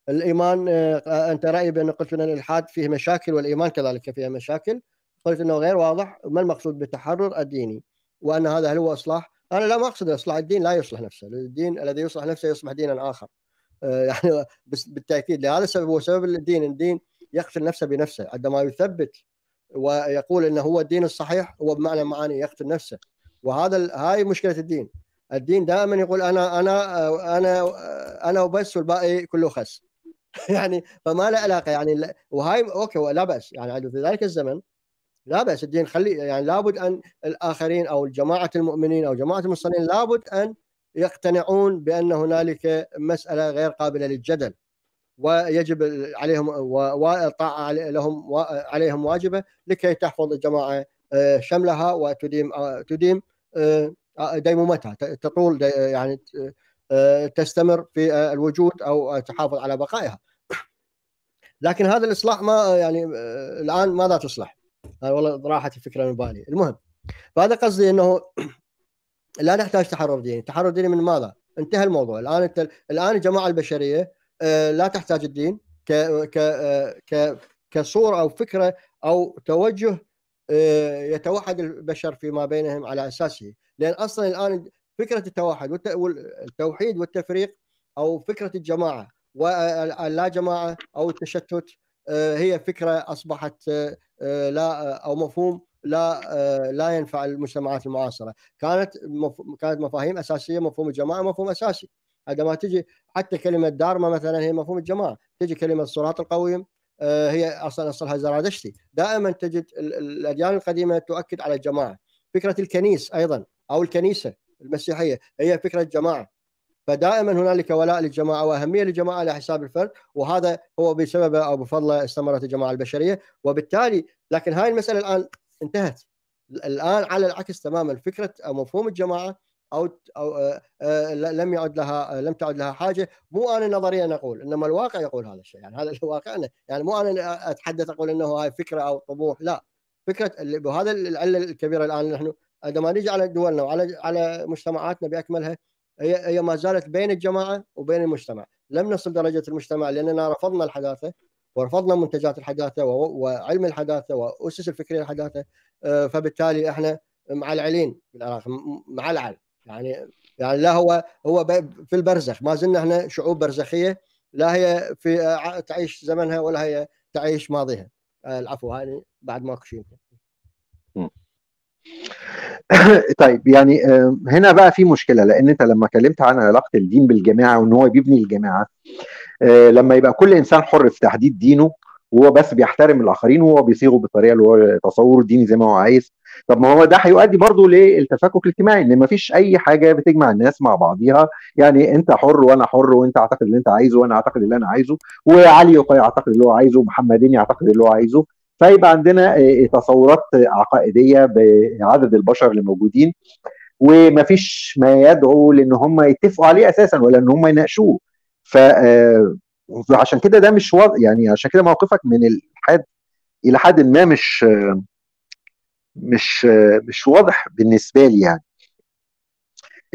الايمان آه، آه، انت رايي بان قلت ان الالحاد فيه مشاكل والايمان كذلك فيه مشاكل قلت انه غير واضح ما المقصود بالتحرر الديني وان هذا هل هو اصلاح انا لا ما اقصد اصلاح الدين لا يصلح نفسه الدين الذي يصلح نفسه يصبح دينا اخر آه، يعني بالتاكيد لهذا السبب هو سبب الدين الدين يقتل نفسه بنفسه عندما يثبت ويقول انه هو الدين الصحيح هو بمعنى معاني يقتل نفسه وهذا هاي مشكله الدين الدين دائما يقول انا انا انا انا وبس والباقي كله خس يعني فما له علاقه يعني وهاي اوكي لا باس يعني في ذلك الزمن لا باس الدين خلي يعني لابد ان الاخرين او جماعه المؤمنين او جماعه المصلين لابد ان يقتنعون بان هنالك مساله غير قابله للجدل ويجب عليهم والطاعه لهم عليهم واجبه لكي تحفظ الجماعه آه، شملها وتديم آه، تديم آه، ديمومتها تطول يعني تستمر في الوجود او تحافظ على بقائها لكن هذا الاصلاح ما يعني آه، الان ماذا تصلح؟ آه، والله راحت الفكره من بالي، المهم فهذا قصدي انه لا نحتاج تحرر ديني، التحرر الديني من ماذا؟ انتهى الموضوع، الان انت الان الجماعه البشريه آه، لا تحتاج الدين ك ك ك كصوره او فكره او توجه يتوحد البشر فيما بينهم على اساسه، لان اصلا الان فكره التوحد والتوحيد والتفريق او فكره الجماعه واللا جماعه او التشتت آه، هي فكره اصبحت آه، آه، لا او مفهوم لا لا ينفع المجتمعات المعاصره، كانت كانت مفاهيم اساسيه مفهوم الجماعه مفهوم اساسي، عندما تجي حتى كلمه دارما مثلا هي مفهوم الجماعه، تجي كلمه الصراط القويم هي اصلا اصلها زرادشتي، دائما تجد الاديان القديمه تؤكد على الجماعه، فكره الكنيس ايضا او الكنيسه المسيحيه هي فكره جماعه فدائما هنالك ولاء للجماعه واهميه للجماعه على حساب الفرد وهذا هو بسببه او بفضله استمرت الجماعه البشريه وبالتالي لكن هاي المساله الان انتهت الان على العكس تماما فكره او مفهوم الجماعه او او آه، آه، لم يعد لها لم تعد لها حاجه مو انا نظريا اقول انما الواقع يقول هذا الشيء يعني هذا واقعنا يعني مو انا اتحدث اقول انه هاي فكره او طموح لا فكره وهذا العله الكبيره الان نحن عندما نجي على دولنا وعلى على مجتمعاتنا باكملها هي هي ما زالت بين الجماعه وبين المجتمع، لم نصل درجه المجتمع لاننا رفضنا الحداثه ورفضنا منتجات الحداثه وعلم الحداثه واسس الفكريه الحداثه آه، فبالتالي احنا معلعلين بالعراق معلعل يعني يعني لا هو هو في البرزخ ما زلنا احنا شعوب برزخيه لا هي في آه، تعيش زمنها ولا هي تعيش ماضيها آه، العفو هذه بعد ماكو شيء طيب يعني هنا بقى في مشكله لان انت لما كلمت عن علاقه الدين بالجماعه وان هو بيبني الجماعه آه، لما يبقى كل انسان حر في تحديد دينه وهو بس بيحترم الاخرين وهو بيصيغه بالطريقه اللي هو تصوره الديني زي ما هو عايز طب ما هو ده هيؤدي برضه للتفكك الاجتماعي ان مفيش اي حاجه بتجمع الناس مع بعضيها يعني انت حر وانا حر وانت اعتقد اللي انت عايزه وانا اعتقد اللي انا عايزه وعلي يعتقد اللي هو عايزه ومحمدين يعتقد اللي هو عايزه فيبقى عندنا آه، تصورات عقائديه بعدد البشر اللي موجودين ومفيش ما يدعو لان هم يتفقوا عليه اساسا ولا ان هم يناقشوه ف آه، عشان كده ده مش وضع يعني عشان كده موقفك من الحد الى حد ما مش آه، مش مش واضح بالنسبه لي يعني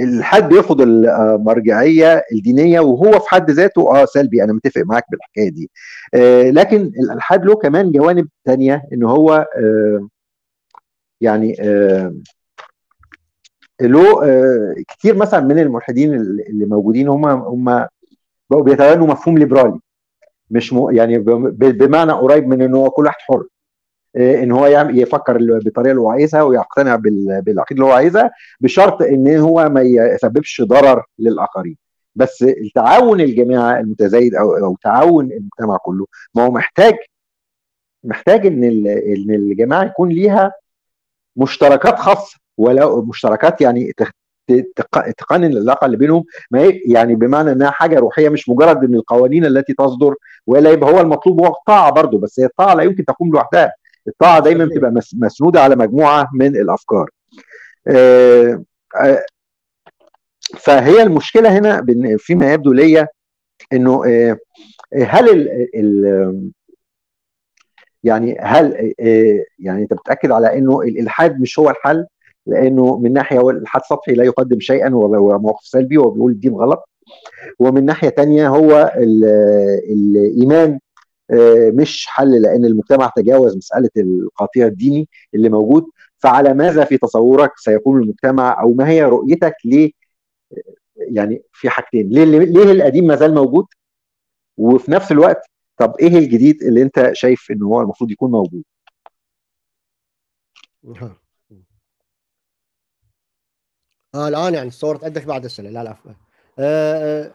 الحد بياخد المرجعيه آه، الدينيه وهو في حد ذاته اه سلبي انا متفق معاك بالحكايه دي آه، لكن الالحاد له كمان جوانب ثانيه ان هو آه، يعني له كتير مثلا من الملحدين اللي موجودين هم هم بقوا بيتبنوا مفهوم ليبرالي مش يعني بمعنى قريب من ان هو كل واحد حر إيه، ان هو يفكر بالطريقه اللي هو عايزها ويقتنع بالعقيده اللي هو عايزها بشرط ان هو ما يسببش ضرر للاخرين بس التعاون الجماعه المتزايد او او تعاون المجتمع كله ما هو محتاج محتاج ان ان الجماعه يكون ليها مشتركات خاصه ولو مشتركات يعني تقنن العلاقه اللي بينهم ما يعني بمعنى انها حاجه روحيه مش مجرد ان القوانين التي تصدر ولا يبقى هو المطلوب هو الطاعه برضه بس هي الطاعه لا يمكن تقوم لوحدها الطاعه دايما بتبقى مسنوده على مجموعه من الافكار آه، آه، فهي المشكله هنا فيما يبدو ليا انه آه، هل الـ الـ يعني هل يعني انت بتاكد على انه الالحاد مش هو الحل لانه من ناحيه هو الالحاد سطحي لا يقدم شيئا وهو موقف سلبي وبيقول الدين غلط ومن ناحيه تانية هو الايمان آه، مش حل لان المجتمع تجاوز مساله القطيع الديني اللي موجود فعلى ماذا في تصورك سيقوم المجتمع او ما هي رؤيتك ل آه، يعني في حاجتين ليه ليه القديم ما زال موجود وفي نفس الوقت طب ايه الجديد اللي انت شايف ان هو المفروض يكون موجود آه الان يعني صورت عندك بعد السنه لا لا آه, آه،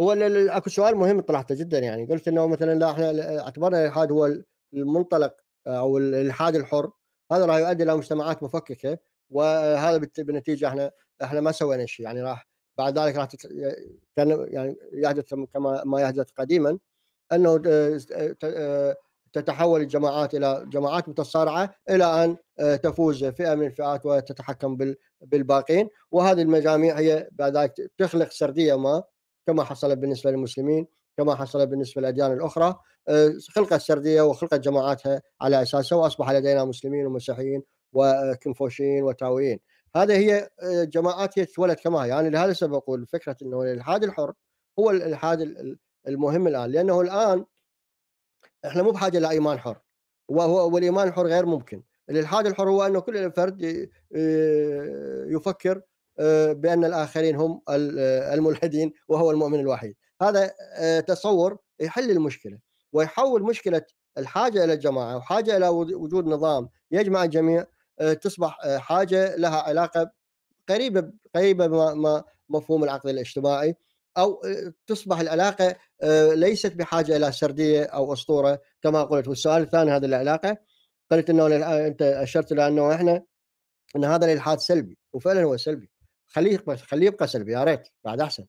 هو اكو سؤال مهم طرحته جدا يعني قلت انه مثلا لا احنا اعتبرنا الالحاد هو المنطلق آه، او الالحاد الحر هذا راح يؤدي الى مجتمعات مفككه وهذا بالنتيجه احنا احنا ما سوينا شيء يعني راح بعد ذلك راح كان يعني يحدث كما ما يحدث قديما انه آه، آه، تتحول الجماعات الى جماعات متصارعه الى ان تفوز فئه من الفئات وتتحكم بالباقين وهذه المجاميع هي بعد ذلك تخلق سرديه ما كما حصل بالنسبه للمسلمين كما حصل بالنسبه للاديان الاخرى آه، خلقت السرديه وخلقت جماعاتها على اساسها واصبح لدينا مسلمين ومسيحيين وكنفوشيين وتاويين هذا هي آه، جماعات هي تولد كما هي يعني لهذا السبب اقول فكره انه الالحاد الحر هو الالحاد المهم الان لانه الان احنا مو بحاجه لايمان حر وهو والايمان الحر غير ممكن الالحاد الحر هو انه كل فرد آه، يفكر آه، بان الاخرين هم آه، الملحدين وهو المؤمن الوحيد هذا آه، تصور يحل المشكله ويحول مشكله الحاجه الى الجماعه وحاجه الى وجود نظام يجمع الجميع تصبح حاجه لها علاقه قريبه قريبه ما مفهوم العقد الاجتماعي او تصبح العلاقه ليست بحاجه الى سرديه او اسطوره كما قلت والسؤال الثاني هذه العلاقه قلت انه انت اشرت الى انه احنا ان هذا الالحاد سلبي وفعلا هو سلبي خليه خليه يبقى سلبي يا ريت بعد احسن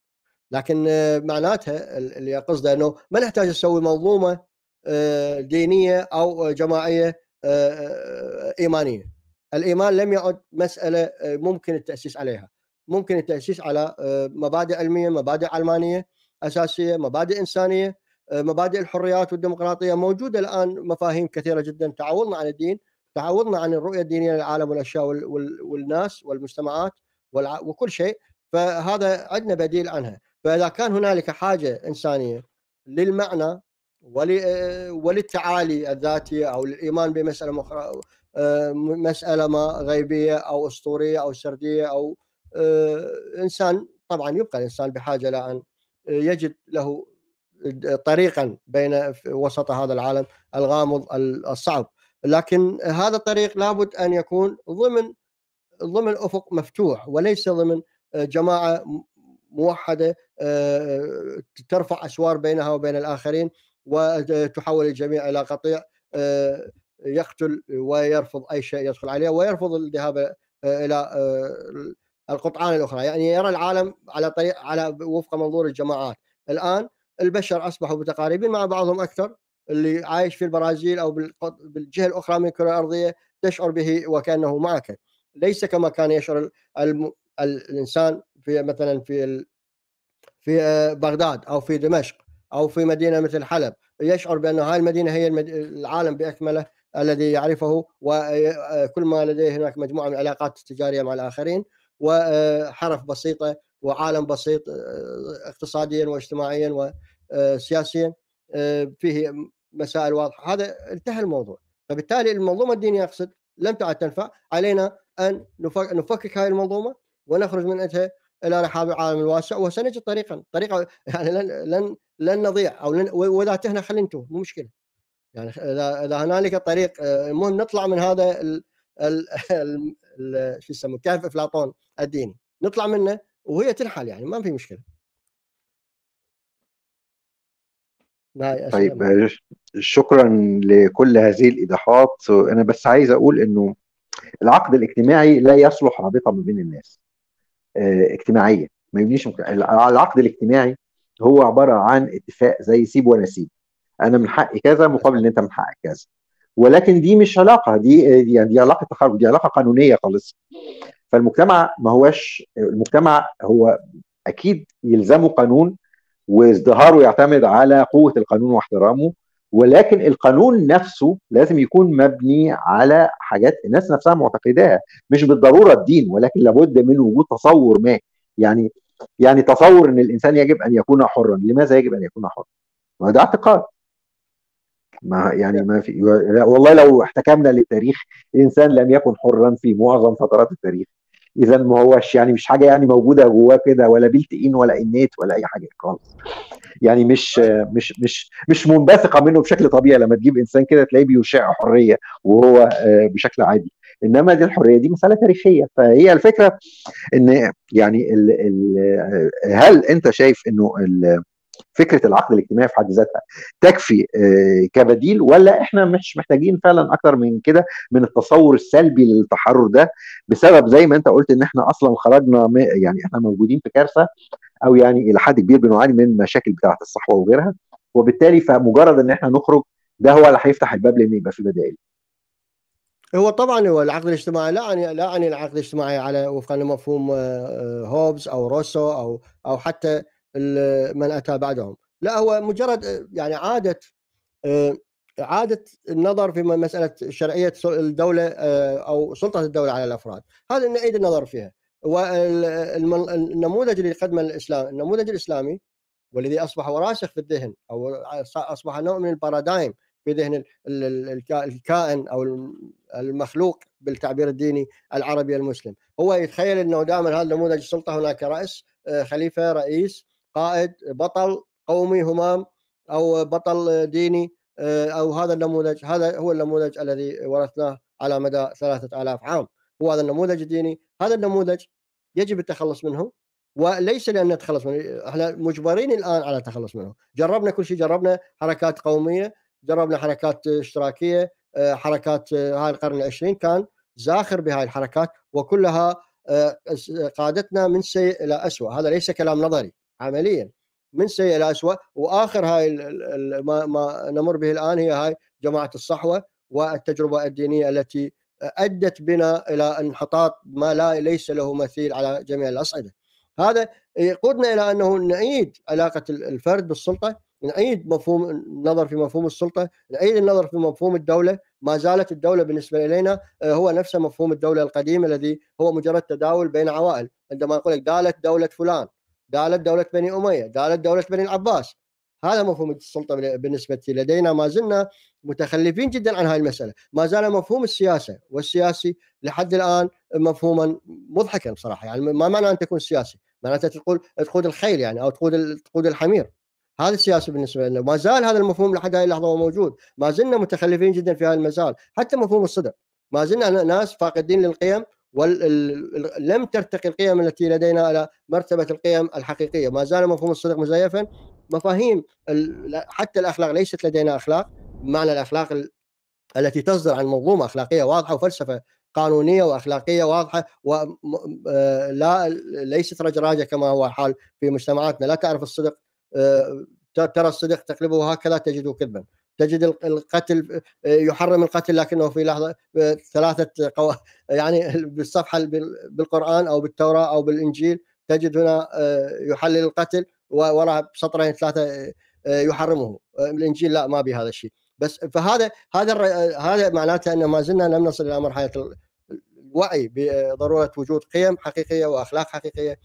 لكن آه، معناتها اللي قصده انه ما نحتاج نسوي منظومه آه، دينيه او جماعيه آه، ايمانيه الايمان لم يعد مساله ممكن التاسيس عليها ممكن التاسيس على مبادئ علميه مبادئ علمانيه اساسيه مبادئ انسانيه مبادئ الحريات والديمقراطيه موجوده الان مفاهيم كثيره جدا تعوضنا عن الدين تعوضنا عن الرؤيه الدينيه للعالم والاشياء والناس والمجتمعات وكل شيء فهذا عندنا بديل عنها فاذا كان هنالك حاجه انسانيه للمعنى وللتعالي الذاتيه او للايمان بمساله أخرى آه، مساله ما غيبيه او اسطوريه او سرديه او آه، انسان طبعا يبقى الانسان بحاجه لان يجد له طريقا بين وسط هذا العالم الغامض الصعب لكن هذا الطريق لابد ان يكون ضمن ضمن افق مفتوح وليس ضمن آه، جماعه موحده آه، آه، ترفع اسوار بينها وبين الاخرين وتحول الجميع الى قطيع يقتل ويرفض اي شيء يدخل عليه ويرفض الذهاب الى القطعان الاخرى يعني يرى العالم على طريق على وفق منظور الجماعات الان البشر اصبحوا متقاربين مع بعضهم اكثر اللي عايش في البرازيل او بالجهه الاخرى من الكره الارضيه تشعر به وكانه معك ليس كما كان يشعر الانسان في مثلا في في آه، بغداد او في دمشق او في مدينه مثل حلب يشعر بان هاي المدينه هي العالم باكمله الذي يعرفه وكل آه، آه، ما لديه هناك مجموعه من العلاقات التجاريه مع الاخرين وحرف بسيطه وعالم بسيط اقتصاديا واجتماعيا وسياسيا فيه مسائل واضحه هذا انتهى الموضوع فبالتالي المنظومه الدينيه اقصد لم تعد تنفع علينا ان نفكك هاي المنظومه ونخرج من عندها الى رحاب العالم الواسع وسنجد طريقا طريقه يعني لن لن لن نضيع او لن واذا تهنا خلينا نتوه مو مشكله يعني اذا اذا هنالك طريق آه، المهم نطلع من هذا ال ال ال شو يسموه كهف افلاطون الديني نطلع منه وهي تنحل يعني ما في مشكله طيب آه، شكرا لكل هذه الايضاحات انا بس عايز اقول انه العقد الاجتماعي لا يصلح رابطه ما بين الناس آه، اجتماعيا ما يبنيش العقد الاجتماعي هو عباره عن اتفاق زي سيب وانا سيب انا من حقي كذا مقابل ان انت من حقك كذا ولكن دي مش علاقه دي دي, يعني دي علاقه تخرج دي علاقه قانونيه خالص فالمجتمع ما هوش المجتمع هو اكيد يلزمه قانون وازدهاره يعتمد على قوه القانون واحترامه ولكن القانون نفسه لازم يكون مبني على حاجات الناس نفسها معتقداها مش بالضروره الدين ولكن لابد من وجود تصور ما يعني يعني تصور ان الانسان يجب ان يكون حرا لماذا يجب ان يكون حرا ما ده اعتقاد ما يعني ما في والله لو احتكمنا للتاريخ الانسان لم يكن حرا في معظم فترات التاريخ اذا ما هوش يعني مش حاجه يعني موجوده جواه كده ولا بلت ان ولا انيت ولا اي حاجه خالص يعني مش مش مش مش منبثقه منه بشكل طبيعي لما تجيب انسان كده تلاقيه بيشع حريه وهو آه، بشكل عادي انما دي الحريه دي مساله تاريخيه فهي الفكره ان يعني الـ الـ آه، هل انت شايف انه فكره العقد الاجتماعي في حد ذاتها تكفي آه، كبديل ولا احنا مش محتاجين فعلا اكتر من كده من التصور السلبي للتحرر ده بسبب زي ما انت قلت ان احنا اصلا خرجنا يعني احنا موجودين في كارثه او يعني الى حد كبير بنعاني من مشاكل بتاعه الصحوه وغيرها وبالتالي فمجرد ان احنا نخرج ده هو اللي هيفتح الباب لان يبقى في بدائل هو طبعا هو العقد الاجتماعي لا عن يعني، لا عن يعني العقد الاجتماعي على وفقا لمفهوم آه، آه، هوبز او روسو او او حتى من اتى بعدهم لا هو مجرد آه، يعني عاده اعاده النظر في مساله شرعيه الدوله او سلطه الدوله على الافراد هذا نعيد النظر فيها والنموذج اللي قدمه الاسلام النموذج الاسلامي والذي اصبح راسخ في الذهن او اصبح نوع من البارادايم في ذهن الكائن او المخلوق بالتعبير الديني العربي المسلم هو يتخيل انه دائما هذا نموذج السلطه هناك راس آه، خليفه رئيس قائد بطل قومي همام او بطل ديني آه، او هذا النموذج هذا هو النموذج الذي ورثناه على مدى ثلاثة آلاف عام هو هذا النموذج الديني هذا النموذج يجب التخلص منه وليس لان نتخلص منه احنا مجبرين الان على التخلص منه جربنا كل شيء جربنا حركات قوميه جربنا حركات اشتراكيه آه، حركات آه، هاي القرن العشرين كان زاخر بهاي الحركات وكلها آه، قادتنا من سيء الى اسوء هذا ليس كلام نظري عمليا من سيء الى اسوء واخر هاي ما نمر به الان هي هاي جماعه الصحوه والتجربه الدينيه التي ادت بنا الى انحطاط ما لا ليس له مثيل على جميع الاصعده. هذا يقودنا الى انه نعيد علاقه الفرد بالسلطه، نعيد مفهوم النظر في مفهوم السلطه، نعيد النظر في مفهوم الدوله، ما زالت الدوله بالنسبه الينا آه، هو نفس مفهوم الدوله القديم الذي هو مجرد تداول بين عوائل، عندما يقول لك دالت دوله فلان، دالت دولة بني أمية دالت دولة بني العباس هذا مفهوم السلطه بالنسبه لدينا ما زلنا متخلفين جدا عن هذه المساله، ما زال مفهوم السياسه والسياسي لحد الان مفهوما مضحكا بصراحه، يعني ما معنى ان تكون سياسي؟ معناته تقول تقود الخيل يعني او تقود تقود الحمير. هذا السياسه بالنسبه لنا، ما زال هذا المفهوم لحد هذه اللحظه موجود، ما زلنا متخلفين جدا في هذا المجال، حتى مفهوم الصدق، ما زلنا ناس فاقدين للقيم ولم ترتقي القيم التي لدينا الى مرتبه القيم الحقيقيه، ما زال مفهوم الصدق مزيفا مفاهيم حتى الاخلاق ليست لدينا اخلاق، معنى الاخلاق التي تصدر عن منظومه اخلاقيه واضحه وفلسفه قانونيه واخلاقيه واضحه ولا آه ليست رجراجه كما هو الحال في مجتمعاتنا، لا تعرف الصدق آه ترى الصدق تقلبه هكذا تجده كذبا. تجد القتل آه، يحرم القتل لكنه في لحظه آه، ثلاثه قو... يعني بالصفحه بالقران او بالتوراه او بالانجيل تجد هنا آه، يحلل القتل ووراء سطرين ثلاثه يحرمه الانجيل لا ما بهذا الشيء بس فهذا هذا هذا معناته انه ما زلنا لم نصل الى مرحله الوعي بضروره وجود قيم حقيقيه واخلاق حقيقيه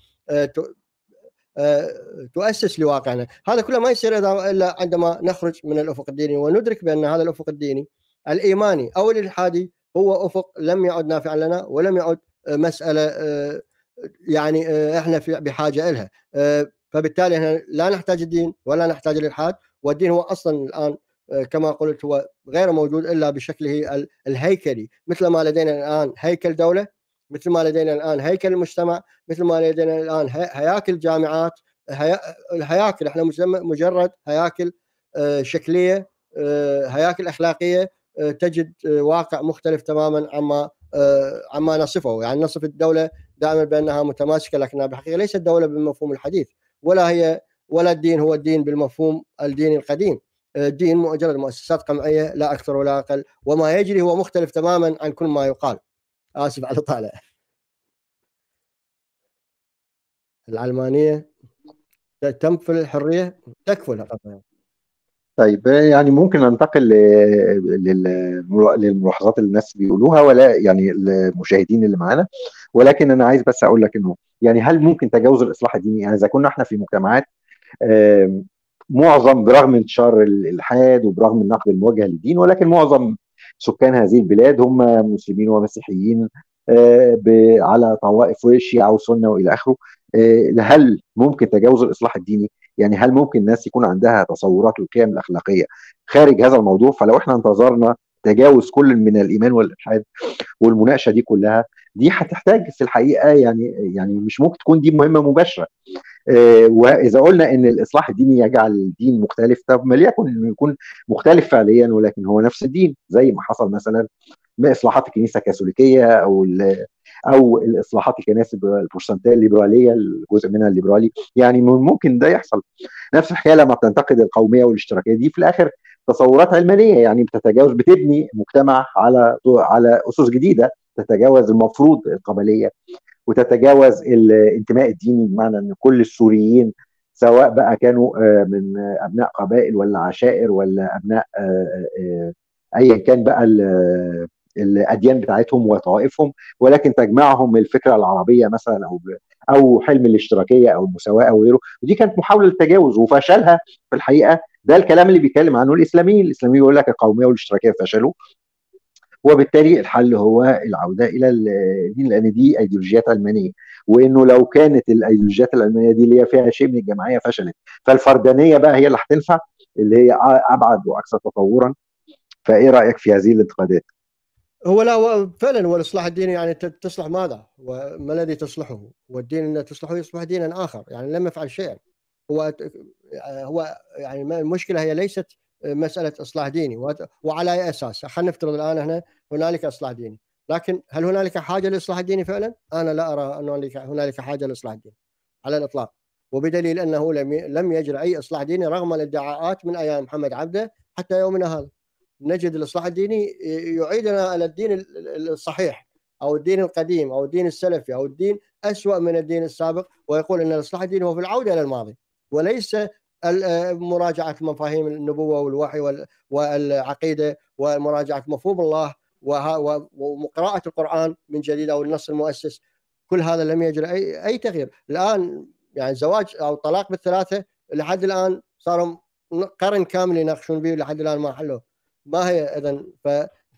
آه، تؤسس لواقعنا هذا كله ما يصير الا عندما نخرج من الافق الديني وندرك بان هذا الافق الديني الايماني او الالحادي هو افق لم يعد نافعا لنا ولم يعد آه، مساله آه، يعني احنا في بحاجه لها فبالتالي احنا لا نحتاج الدين ولا نحتاج الالحاد والدين هو اصلا الان كما قلت هو غير موجود الا بشكله الهيكلي مثل ما لدينا الان هيكل دوله مثل ما لدينا الان هيكل المجتمع مثل ما لدينا الان هياكل جامعات الهياكل احنا مجرد هياكل آه، شكليه آه، هياكل اخلاقيه آه، تجد واقع مختلف تماما عما عما نصفه يعني نصف الدوله دائما بانها متماسكه لكنها بالحقيقه ليست دوله بالمفهوم الحديث ولا هي ولا الدين هو الدين بالمفهوم الديني القديم الدين مجرد مؤسسات قمعيه لا اكثر ولا اقل وما يجري هو مختلف تماما عن كل ما يقال اسف آه، على طالع العلمانيه تمثل الحريه تكفل طيب يعني ممكن انتقل للملاحظات اللي الناس بيقولوها ولا يعني المشاهدين اللي معانا ولكن انا عايز بس اقول لك انه يعني هل ممكن تجاوز الاصلاح الديني يعني اذا كنا احنا في مجتمعات معظم برغم انتشار الالحاد وبرغم النقد الموجه للدين ولكن معظم سكان هذه البلاد هم مسلمين ومسيحيين آه، على طوائف وشيعة وسنة وإلى آخره آه، هل ممكن تجاوز الإصلاح الديني؟ يعني هل ممكن الناس يكون عندها تصورات وقيم الأخلاقية خارج هذا الموضوع؟ فلو احنا انتظرنا تجاوز كل من الايمان والالحاد والمناقشه دي كلها دي هتحتاج في الحقيقه يعني يعني مش ممكن تكون دي مهمه مباشره آه، واذا قلنا ان الاصلاح الديني يجعل الدين مختلف طب ما ليكن انه يكون مختلف فعليا ولكن هو نفس الدين زي ما حصل مثلا ما اصلاحات الكنيسه الكاثوليكيه او او الاصلاحات الكنائس البروتستانتيه الليبراليه الجزء منها الليبرالي يعني ممكن ده يحصل نفس الحكايه لما بتنتقد القوميه والاشتراكيه دي في الاخر تصورات علمانيه يعني بتتجاوز بتبني مجتمع على على اسس جديده تتجاوز المفروض القبليه وتتجاوز الانتماء الديني بمعنى ان كل السوريين سواء بقى كانوا آه، من ابناء قبائل ولا عشائر ولا ابناء آه، آه، ايا كان بقى الاديان بتاعتهم وطوائفهم ولكن تجمعهم الفكره العربيه مثلا او او حلم الاشتراكيه او المساواه او غيره ودي كانت محاوله للتجاوز وفشلها في الحقيقه ده الكلام اللي بيتكلم عنه الاسلاميين الاسلاميين بيقول لك القوميه والاشتراكيه فشلوا وبالتالي الحل هو العوده الى الدين لان دي ايديولوجيات علمانيه وانه لو كانت الايديولوجيات العلمانيه دي اللي هي فيها شيء من الجماعيه فشلت فالفردانيه بقى هي اللي هتنفع اللي هي ابعد واكثر تطورا فايه رايك في هذه الانتقادات؟ هو لا هو فعلا هو الاصلاح الديني يعني تصلح ماذا؟ وما الذي تصلحه؟ والدين الذي تصلحه يصبح دينا اخر يعني لم يفعل شيئا هو آه، هو يعني المشكله هي ليست آه، مساله اصلاح ديني وعلى اي اساس؟ خلينا نفترض الان هنا هنالك اصلاح ديني، لكن هل هنالك حاجه لاصلاح الديني فعلا؟ انا لا ارى ان هنالك هنالك حاجه لاصلاح الديني على الاطلاق وبدليل انه لم لم يجرى اي اصلاح ديني رغم الادعاءات من ايام محمد عبده حتى يومنا هذا. نجد الاصلاح الديني يعيدنا الى الدين الصحيح او الدين القديم او الدين السلفي او الدين اسوا من الدين السابق ويقول ان الاصلاح الديني هو في العوده الى الماضي وليس آه، مراجعه مفاهيم النبوه والوحي والعقيده ومراجعه مفهوم الله وقراءه القران من جديد او النص المؤسس كل هذا لم يجري اي اي تغيير الان يعني زواج او طلاق بالثلاثه لحد الان صاروا قرن كامل يناقشون به لحد الان ما حلوه ما هي اذا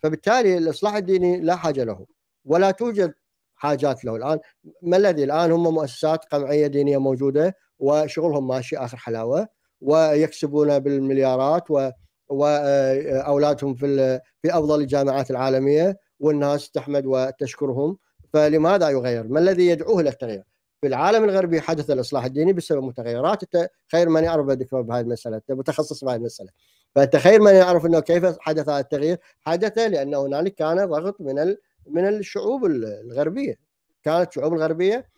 فبالتالي الاصلاح الديني لا حاجه له ولا توجد حاجات له الان ما الذي الان هم مؤسسات قمعيه دينيه موجوده وشغلهم ماشي اخر حلاوه ويكسبون بالمليارات و واولادهم آه، في في افضل الجامعات العالميه والناس تحمد وتشكرهم فلماذا يغير؟ ما الذي يدعوه الى التغيير؟ في العالم الغربي حدث الاصلاح الديني بسبب متغيرات انت خير من يعرف دكتور بهذه المساله انت متخصص بهذه المساله فانت خير من يعرف انه كيف حدث هذا التغيير حدث لان هنالك كان ضغط من من الشعوب الغربيه كانت الشعوب الغربيه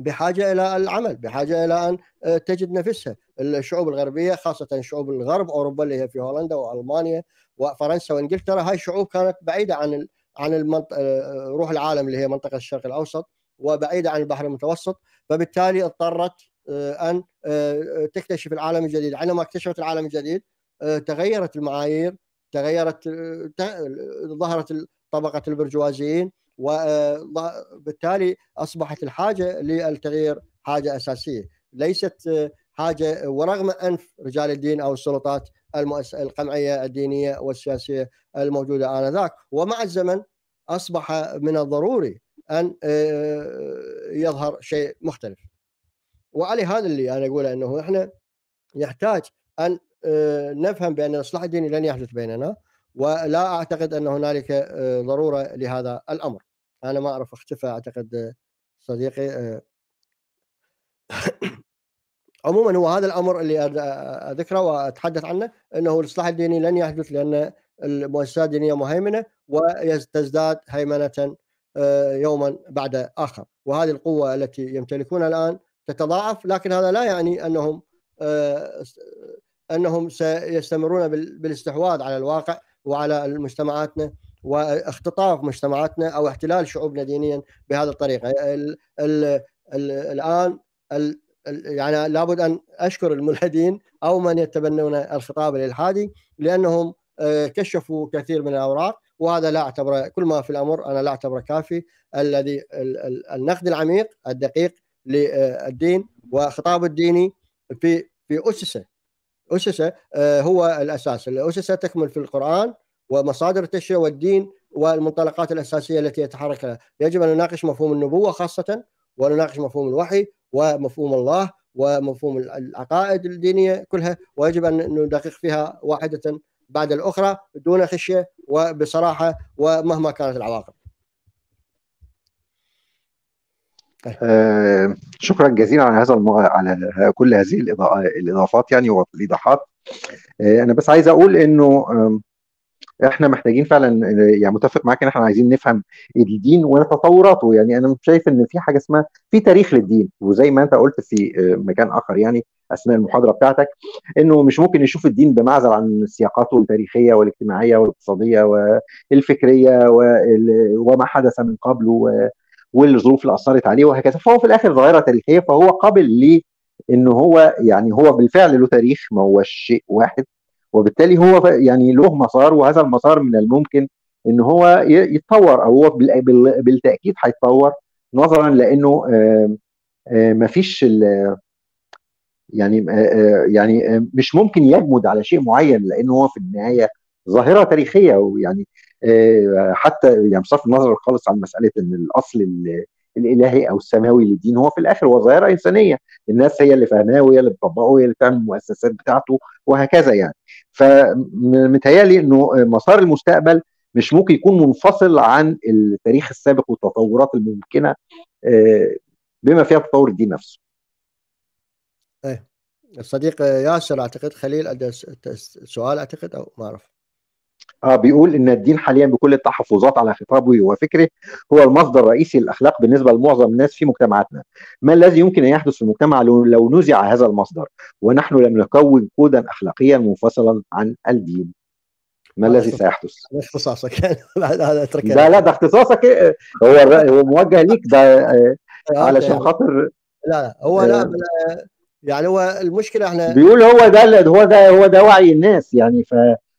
بحاجه الى العمل، بحاجه الى ان آه، تجد نفسها، الشعوب الغربيه خاصه شعوب الغرب اوروبا اللي هي في هولندا والمانيا وفرنسا وانجلترا هاي الشعوب كانت بعيده عن عن المنطقة آه، آه، روح العالم اللي هي منطقه الشرق الاوسط وبعيده عن البحر المتوسط، فبالتالي اضطرت ان تكتشف العالم الجديد، عندما اكتشفت العالم الجديد تغيرت المعايير، تغيرت ظهرت طبقه البرجوازيين وبالتالي اصبحت الحاجه للتغيير حاجه اساسيه ليست آه، حاجه ورغم انف رجال الدين او السلطات القمعيه الدينيه والسياسيه الموجوده انذاك ومع الزمن اصبح من الضروري ان آه، يظهر شيء مختلف. وعلى هذا اللي انا اقوله انه احنا يحتاج ان آه، نفهم بان الاصلاح الديني لن يحدث بيننا ولا اعتقد ان هنالك آه، ضروره لهذا الامر انا ما اعرف اختفى اعتقد آه، صديقي آه. عموما هو هذا الامر اللي اذكره واتحدث عنه انه الاصلاح الديني لن يحدث لان المؤسسات الدينيه مهيمنه وتزداد هيمنه يوما بعد اخر وهذه القوه التي يمتلكونها الان تتضاعف لكن هذا لا يعني انهم انهم سيستمرون بالاستحواذ على الواقع وعلى مجتمعاتنا واختطاف مجتمعاتنا او احتلال شعوبنا دينيا بهذه الطريقه الـ يعني الـ الـ الان الـ يعني لابد ان اشكر الملحدين او من يتبنون الخطاب الالحادي لانهم آه، كشفوا كثير من الاوراق وهذا لا اعتبره كل ما في الامر انا لا اعتبره كافي الذي النقد العميق الدقيق للدين وخطاب الديني في في اسسه أسسة آه، هو الأساس الأسسة تكمل في القرآن ومصادر التشريع والدين والمنطلقات الأساسية التي يتحرك لها يجب أن نناقش مفهوم النبوة خاصة ونناقش مفهوم الوحي ومفهوم الله ومفهوم العقائد الدينية كلها ويجب أن ندقق فيها واحدة بعد الأخرى دون خشية وبصراحة ومهما كانت العواقب آه، شكرا جزيلا على هذا المو... على كل هذه الإضاء... الاضافات يعني والايضاحات آه، انا بس عايز اقول انه احنا محتاجين فعلا يعني متفق معاك ان احنا عايزين نفهم الدين وتطوراته يعني انا شايف ان في حاجه اسمها في تاريخ للدين وزي ما انت قلت في آه، مكان اخر يعني اثناء المحاضره بتاعتك انه مش ممكن نشوف الدين بمعزل عن سياقاته التاريخيه والاجتماعيه والاقتصاديه والفكريه وما حدث من قبله والظروف اللي اثرت عليه وهكذا فهو في الاخر ظاهره تاريخيه فهو قابل ل ان هو يعني هو بالفعل له تاريخ ما هو شيء واحد وبالتالي هو يعني له مسار وهذا المسار من الممكن ان هو يتطور او هو بالتاكيد هيتطور نظرا لانه ما فيش يعني يعني مش ممكن يجمد على شيء معين لانه هو في النهايه ظاهره تاريخيه ويعني آه، حتى يعني بصرف النظر خالص عن مساله ان الاصل الالهي او السماوي للدين هو في الاخر هو ظاهره انسانيه الناس هي اللي فاهماه وهي اللي بتطبقه وهي اللي بتعمل المؤسسات بتاعته وهكذا يعني فمتهيألي انه مسار المستقبل مش ممكن يكون منفصل عن التاريخ السابق والتطورات الممكنه آه، بما فيها تطور الدين نفسه. ايه طيب. الصديق ياسر اعتقد خليل عنده سؤال اعتقد او ما اعرف. اه بيقول ان الدين حاليا بكل التحفظات على خطابه وفكره هو المصدر الرئيسي للاخلاق بالنسبه لمعظم الناس في مجتمعاتنا. ما الذي يمكن ان يحدث في المجتمع لو نزع هذا المصدر ونحن لم نكون كودا اخلاقيا منفصلا عن الدين؟ ما الذي سيحدث؟ اختصاصك هذا لا لا ده اختصاصك هو هو موجه ليك ده آه، علشان خاطر لا لا هو آه. لا يعني هو المشكله احنا بيقول هو ده هو ده هو ده وعي الناس يعني ف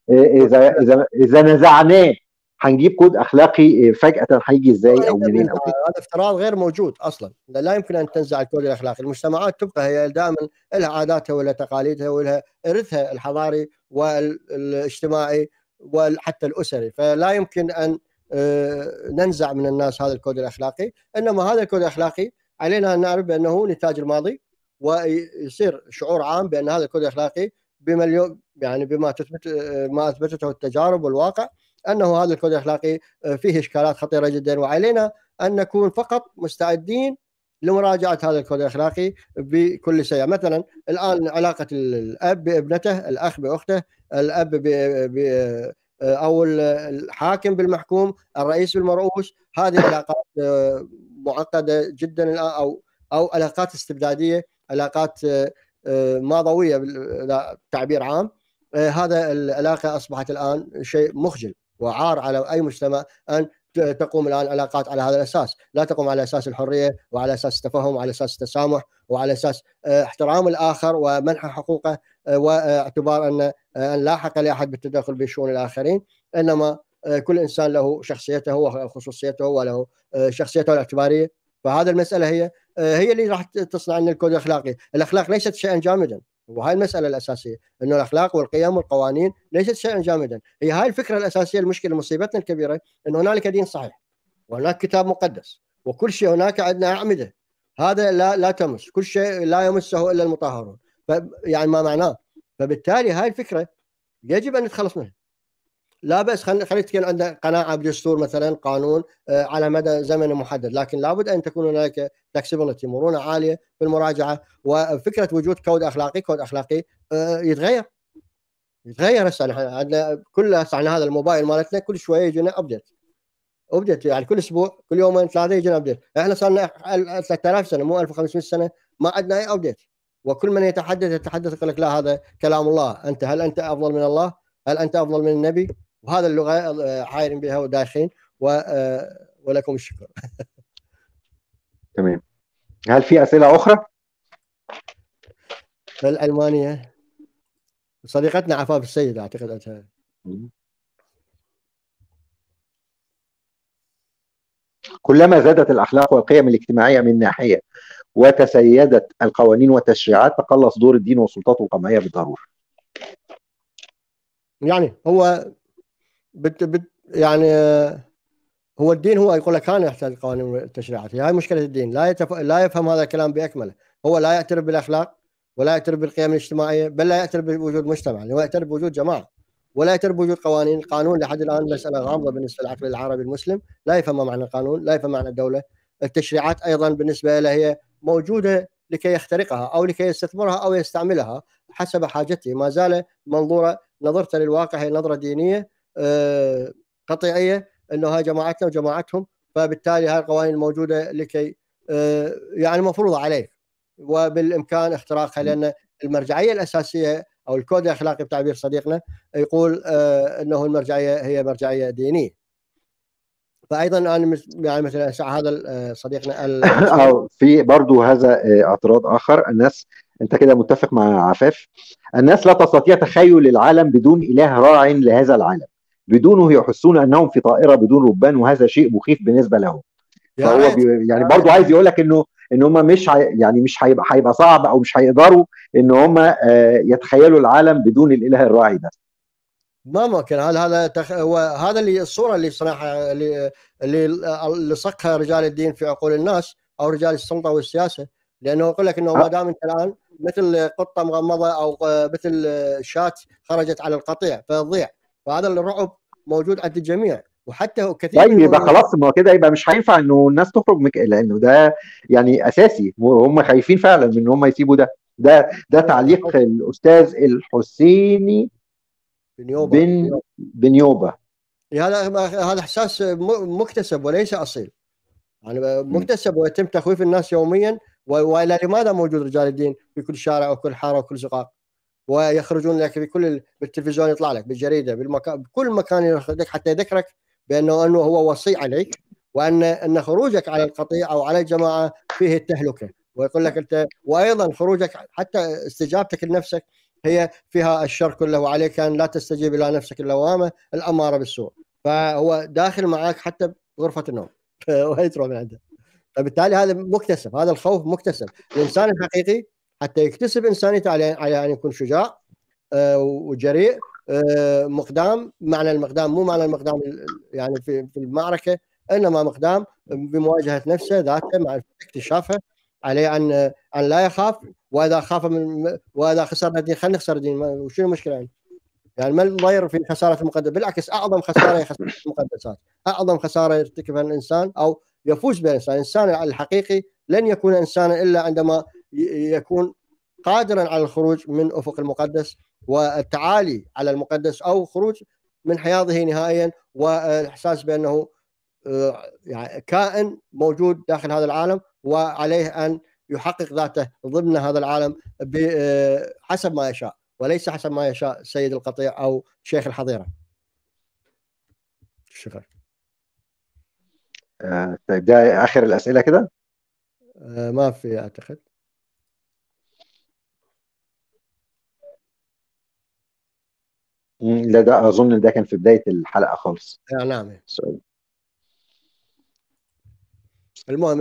اذا اذا اذا نزعناه هنجيب كود اخلاقي إيه، فجاه هيجي ازاي او منين او إيه؟ هذا افتراض غير موجود اصلا لا يمكن ان تنزع الكود الاخلاقي المجتمعات تبقى هي دائما لها عاداتها ولها تقاليدها ولها ارثها الحضاري والاجتماعي وحتى الاسري فلا يمكن ان إيه، ننزع من الناس هذا الكود الاخلاقي انما هذا الكود الاخلاقي علينا ان نعرف بانه نتاج الماضي ويصير شعور عام بان هذا الكود الاخلاقي بما يعني بما تثبت ما اثبتته التجارب والواقع انه هذا الكود الاخلاقي آه، فيه اشكالات خطيره جدا وعلينا ان نكون فقط مستعدين لمراجعه هذا الكود الاخلاقي بكل سياق، مثلا الان علاقه الاب بابنته، الاخ باخته، الاب ب... آه، او الحاكم بالمحكوم، الرئيس بالمرؤوس، هذه علاقات آه، معقده جدا الان او او علاقات استبداديه، علاقات ماضويه تعبير عام آه، هذا العلاقه اصبحت الان شيء مخجل وعار على اي مجتمع ان تقوم الان علاقات على هذا الاساس، لا تقوم على اساس الحريه وعلى اساس التفهم وعلى اساس التسامح وعلى اساس آه، احترام الاخر ومنح حقوقه آه، واعتبار ان لا حق لاحد بالتدخل بشؤون الاخرين، انما كل انسان له شخصيته وخصوصيته وله شخصيته الاعتباريه، فهذا المساله هي آه، هي اللي راح تصنع لنا الكود الاخلاقي، الاخلاق ليست شيئا جامدا وهاي المساله الاساسيه انه الاخلاق والقيم والقوانين ليست شيئا جامدا، هي هاي الفكره الاساسيه المشكله مصيبتنا الكبيره انه هنالك دين صحيح وهناك كتاب مقدس وكل شيء هناك عندنا اعمده هذا لا لا تمس كل شيء لا يمسه الا المطهرون يعني ما معناه فبالتالي هاي الفكره يجب ان نتخلص منها لا بس خلينا خلينا نتكلم عندنا قناعه بدستور مثلا قانون آه، على مدى زمن محدد لكن لابد ان تكون هناك فلكسبيتي مرونه عاليه في المراجعه وفكره وجود كود اخلاقي كود اخلاقي آه، يتغير يتغير هسه عندنا كل هسه هذا الموبايل مالتنا كل شويه يجينا ابديت ابديت يعني كل اسبوع كل يومين ثلاثه يجينا ابديت احنا صار لنا 3000 سنه مو 1500 سنه ما عندنا اي ابديت وكل من يتحدث يتحدث يقول لك لا هذا كلام الله انت هل انت افضل من الله؟ هل انت افضل من النبي؟ وهذا اللغه آه، عايرين بها وداخلين آه، ولكم الشكر تمام هل في اسئله اخرى الالمانيه صديقتنا عفاف السيد اعتقد اتها كلما زادت الاخلاق والقيم الاجتماعيه من ناحيه وتسيدت القوانين والتشريعات تقلص دور الدين والسلطات القمعيه بالضروره. يعني هو بت بت يعني آه، هو الدين هو يقول لك انا احتاج قوانين والتشريعات هاي مشكله الدين لا يتف... لا يفهم هذا الكلام باكمله هو لا يعترف بالاخلاق ولا يعترف بالقيم الاجتماعيه بل لا يعترف بوجود مجتمع هو يعترف بوجود جماعه ولا يعترف بوجود قوانين القانون لحد الان مساله غامضه بالنسبه للعقل العربي المسلم لا يفهم معنى القانون لا يفهم معنى الدوله التشريعات ايضا بالنسبه له هي موجوده لكي يخترقها او لكي يستثمرها او يستعملها حسب حاجته ما زال منظوره نظرته للواقع هي نظره دينيه آه، قطيعيه انه هاي جماعتنا وجماعتهم فبالتالي هاي القوانين الموجوده لكي آه، يعني مفروضه عليه وبالامكان اختراقها لان المرجعيه الاساسيه او الكود الاخلاقي بتعبير صديقنا يقول آه، انه المرجعيه هي مرجعيه دينيه. فايضا انا يعني مثلا هذا صديقنا في برضو هذا اعتراض اخر الناس انت كده متفق مع عفاف الناس لا تستطيع تخيل العالم بدون اله راع لهذا العالم بدونه يحسون انهم في طائره بدون ربان وهذا شيء مخيف بالنسبه لهم فهو بي يعني برضه عايز يقول لك انه ان هم مش حي... يعني مش هيبقى هيبقى صعب او مش هيقدروا ان هم آه، يتخيلوا العالم بدون الاله الراعي ده ما ممكن هذا هذا تخ... هو هذا اللي الصوره اللي صراحه اللي اللي لصقها رجال الدين في عقول الناس او رجال السلطه والسياسه لانه يقول لك انه ما آه. دام انت الان مثل قطه مغمضه او آه، مثل شات خرجت على القطيع فتضيع وهذا الرعب موجود عند الجميع وحتى كثير طيب يبقى خلاص ما كده يبقى مش هينفع انه الناس تخرج مك... لانه ده يعني اساسي وهم خايفين فعلا ان هم يسيبوا ده ده ده تعليق الاستاذ الحسيني بنيوبه بن بنيوبه هذا هذا احساس مكتسب وليس اصيل يعني مكتسب ويتم تخويف الناس يوميا والى لماذا موجود رجال الدين في كل شارع وكل حاره وكل زقاق؟ ويخرجون لك بكل بالتلفزيون يطلع لك بالجريده بالمكان بكل مكان يخرجك حتى يذكرك بانه انه هو وصي عليك وان ان خروجك على القطيع او على الجماعه فيه التهلكه ويقول لك انت وايضا خروجك حتى استجابتك لنفسك هي فيها الشر كله وعليك ان لا تستجيب الى نفسك اللوامه الاماره بالسوء فهو داخل معك حتى غرفه النوم وهي تروح من عنده فبالتالي هذا مكتسب هذا الخوف مكتسب الانسان الحقيقي حتى يكتسب انسانيته على على ان يكون شجاع آه، وجريء آه، مقدام معنى المقدام مو معنى المقدام يعني في في المعركه انما مقدام بمواجهه نفسه ذاته مع اكتشافه عليه ان ان لا يخاف واذا خاف من واذا خسرنا الدين خلينا نخسر الدين وشنو المشكله يعني؟ يعني ما الضير في خساره المقدس بالعكس اعظم خساره خساره المقدسات اعظم خساره يرتكبها الانسان او يفوز بها الانسان الانسان الحقيقي لن يكون انسانا الا عندما يكون قادرا على الخروج من افق المقدس والتعالي على المقدس او خروج من حياضه نهائيا والاحساس بانه آه، يعني كائن موجود داخل هذا العالم وعليه ان يحقق ذاته ضمن هذا العالم آه، حسب ما يشاء وليس حسب ما يشاء سيد القطيع او شيخ الحظيره. شكرا. آه، طيب ده اخر الاسئله كده؟ ما في اعتقد. لا ده اظن ده كان في بدايه الحلقه خالص آه نعم سؤال. المهم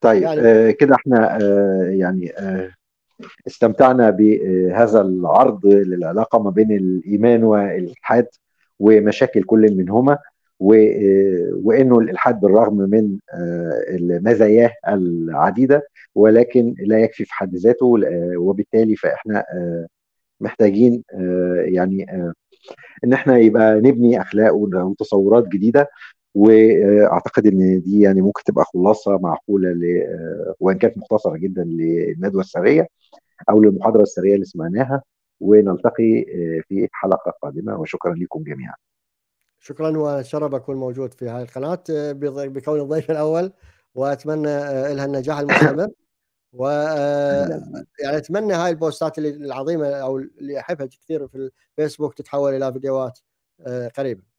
طيب يعني... آه كده احنا آه يعني آه استمتعنا بهذا العرض للعلاقه ما بين الايمان والالحاد ومشاكل كل منهما آه، وانه الالحاد بالرغم من آه، مزاياه العديده ولكن لا يكفي في حد ذاته وبالتالي فاحنا آه، محتاجين آه، يعني آه، ان احنا يبقى نبني اخلاق وتصورات جديده واعتقد آه، ان دي يعني ممكن تبقى خلاصه معقوله ل وان كانت مختصره جدا للندوه السريه او للمحاضره السريه اللي سمعناها ونلتقي في حلقه قادمه وشكرا لكم جميعا. شكرا وشرف اكون موجود في هذه القناه بكون الضيف الاول واتمنى لها النجاح المستمر و آه، يعني اتمنى هاي البوستات اللي العظيمه او اللي احبها كثير في الفيسبوك تتحول الى فيديوهات آه، قريبه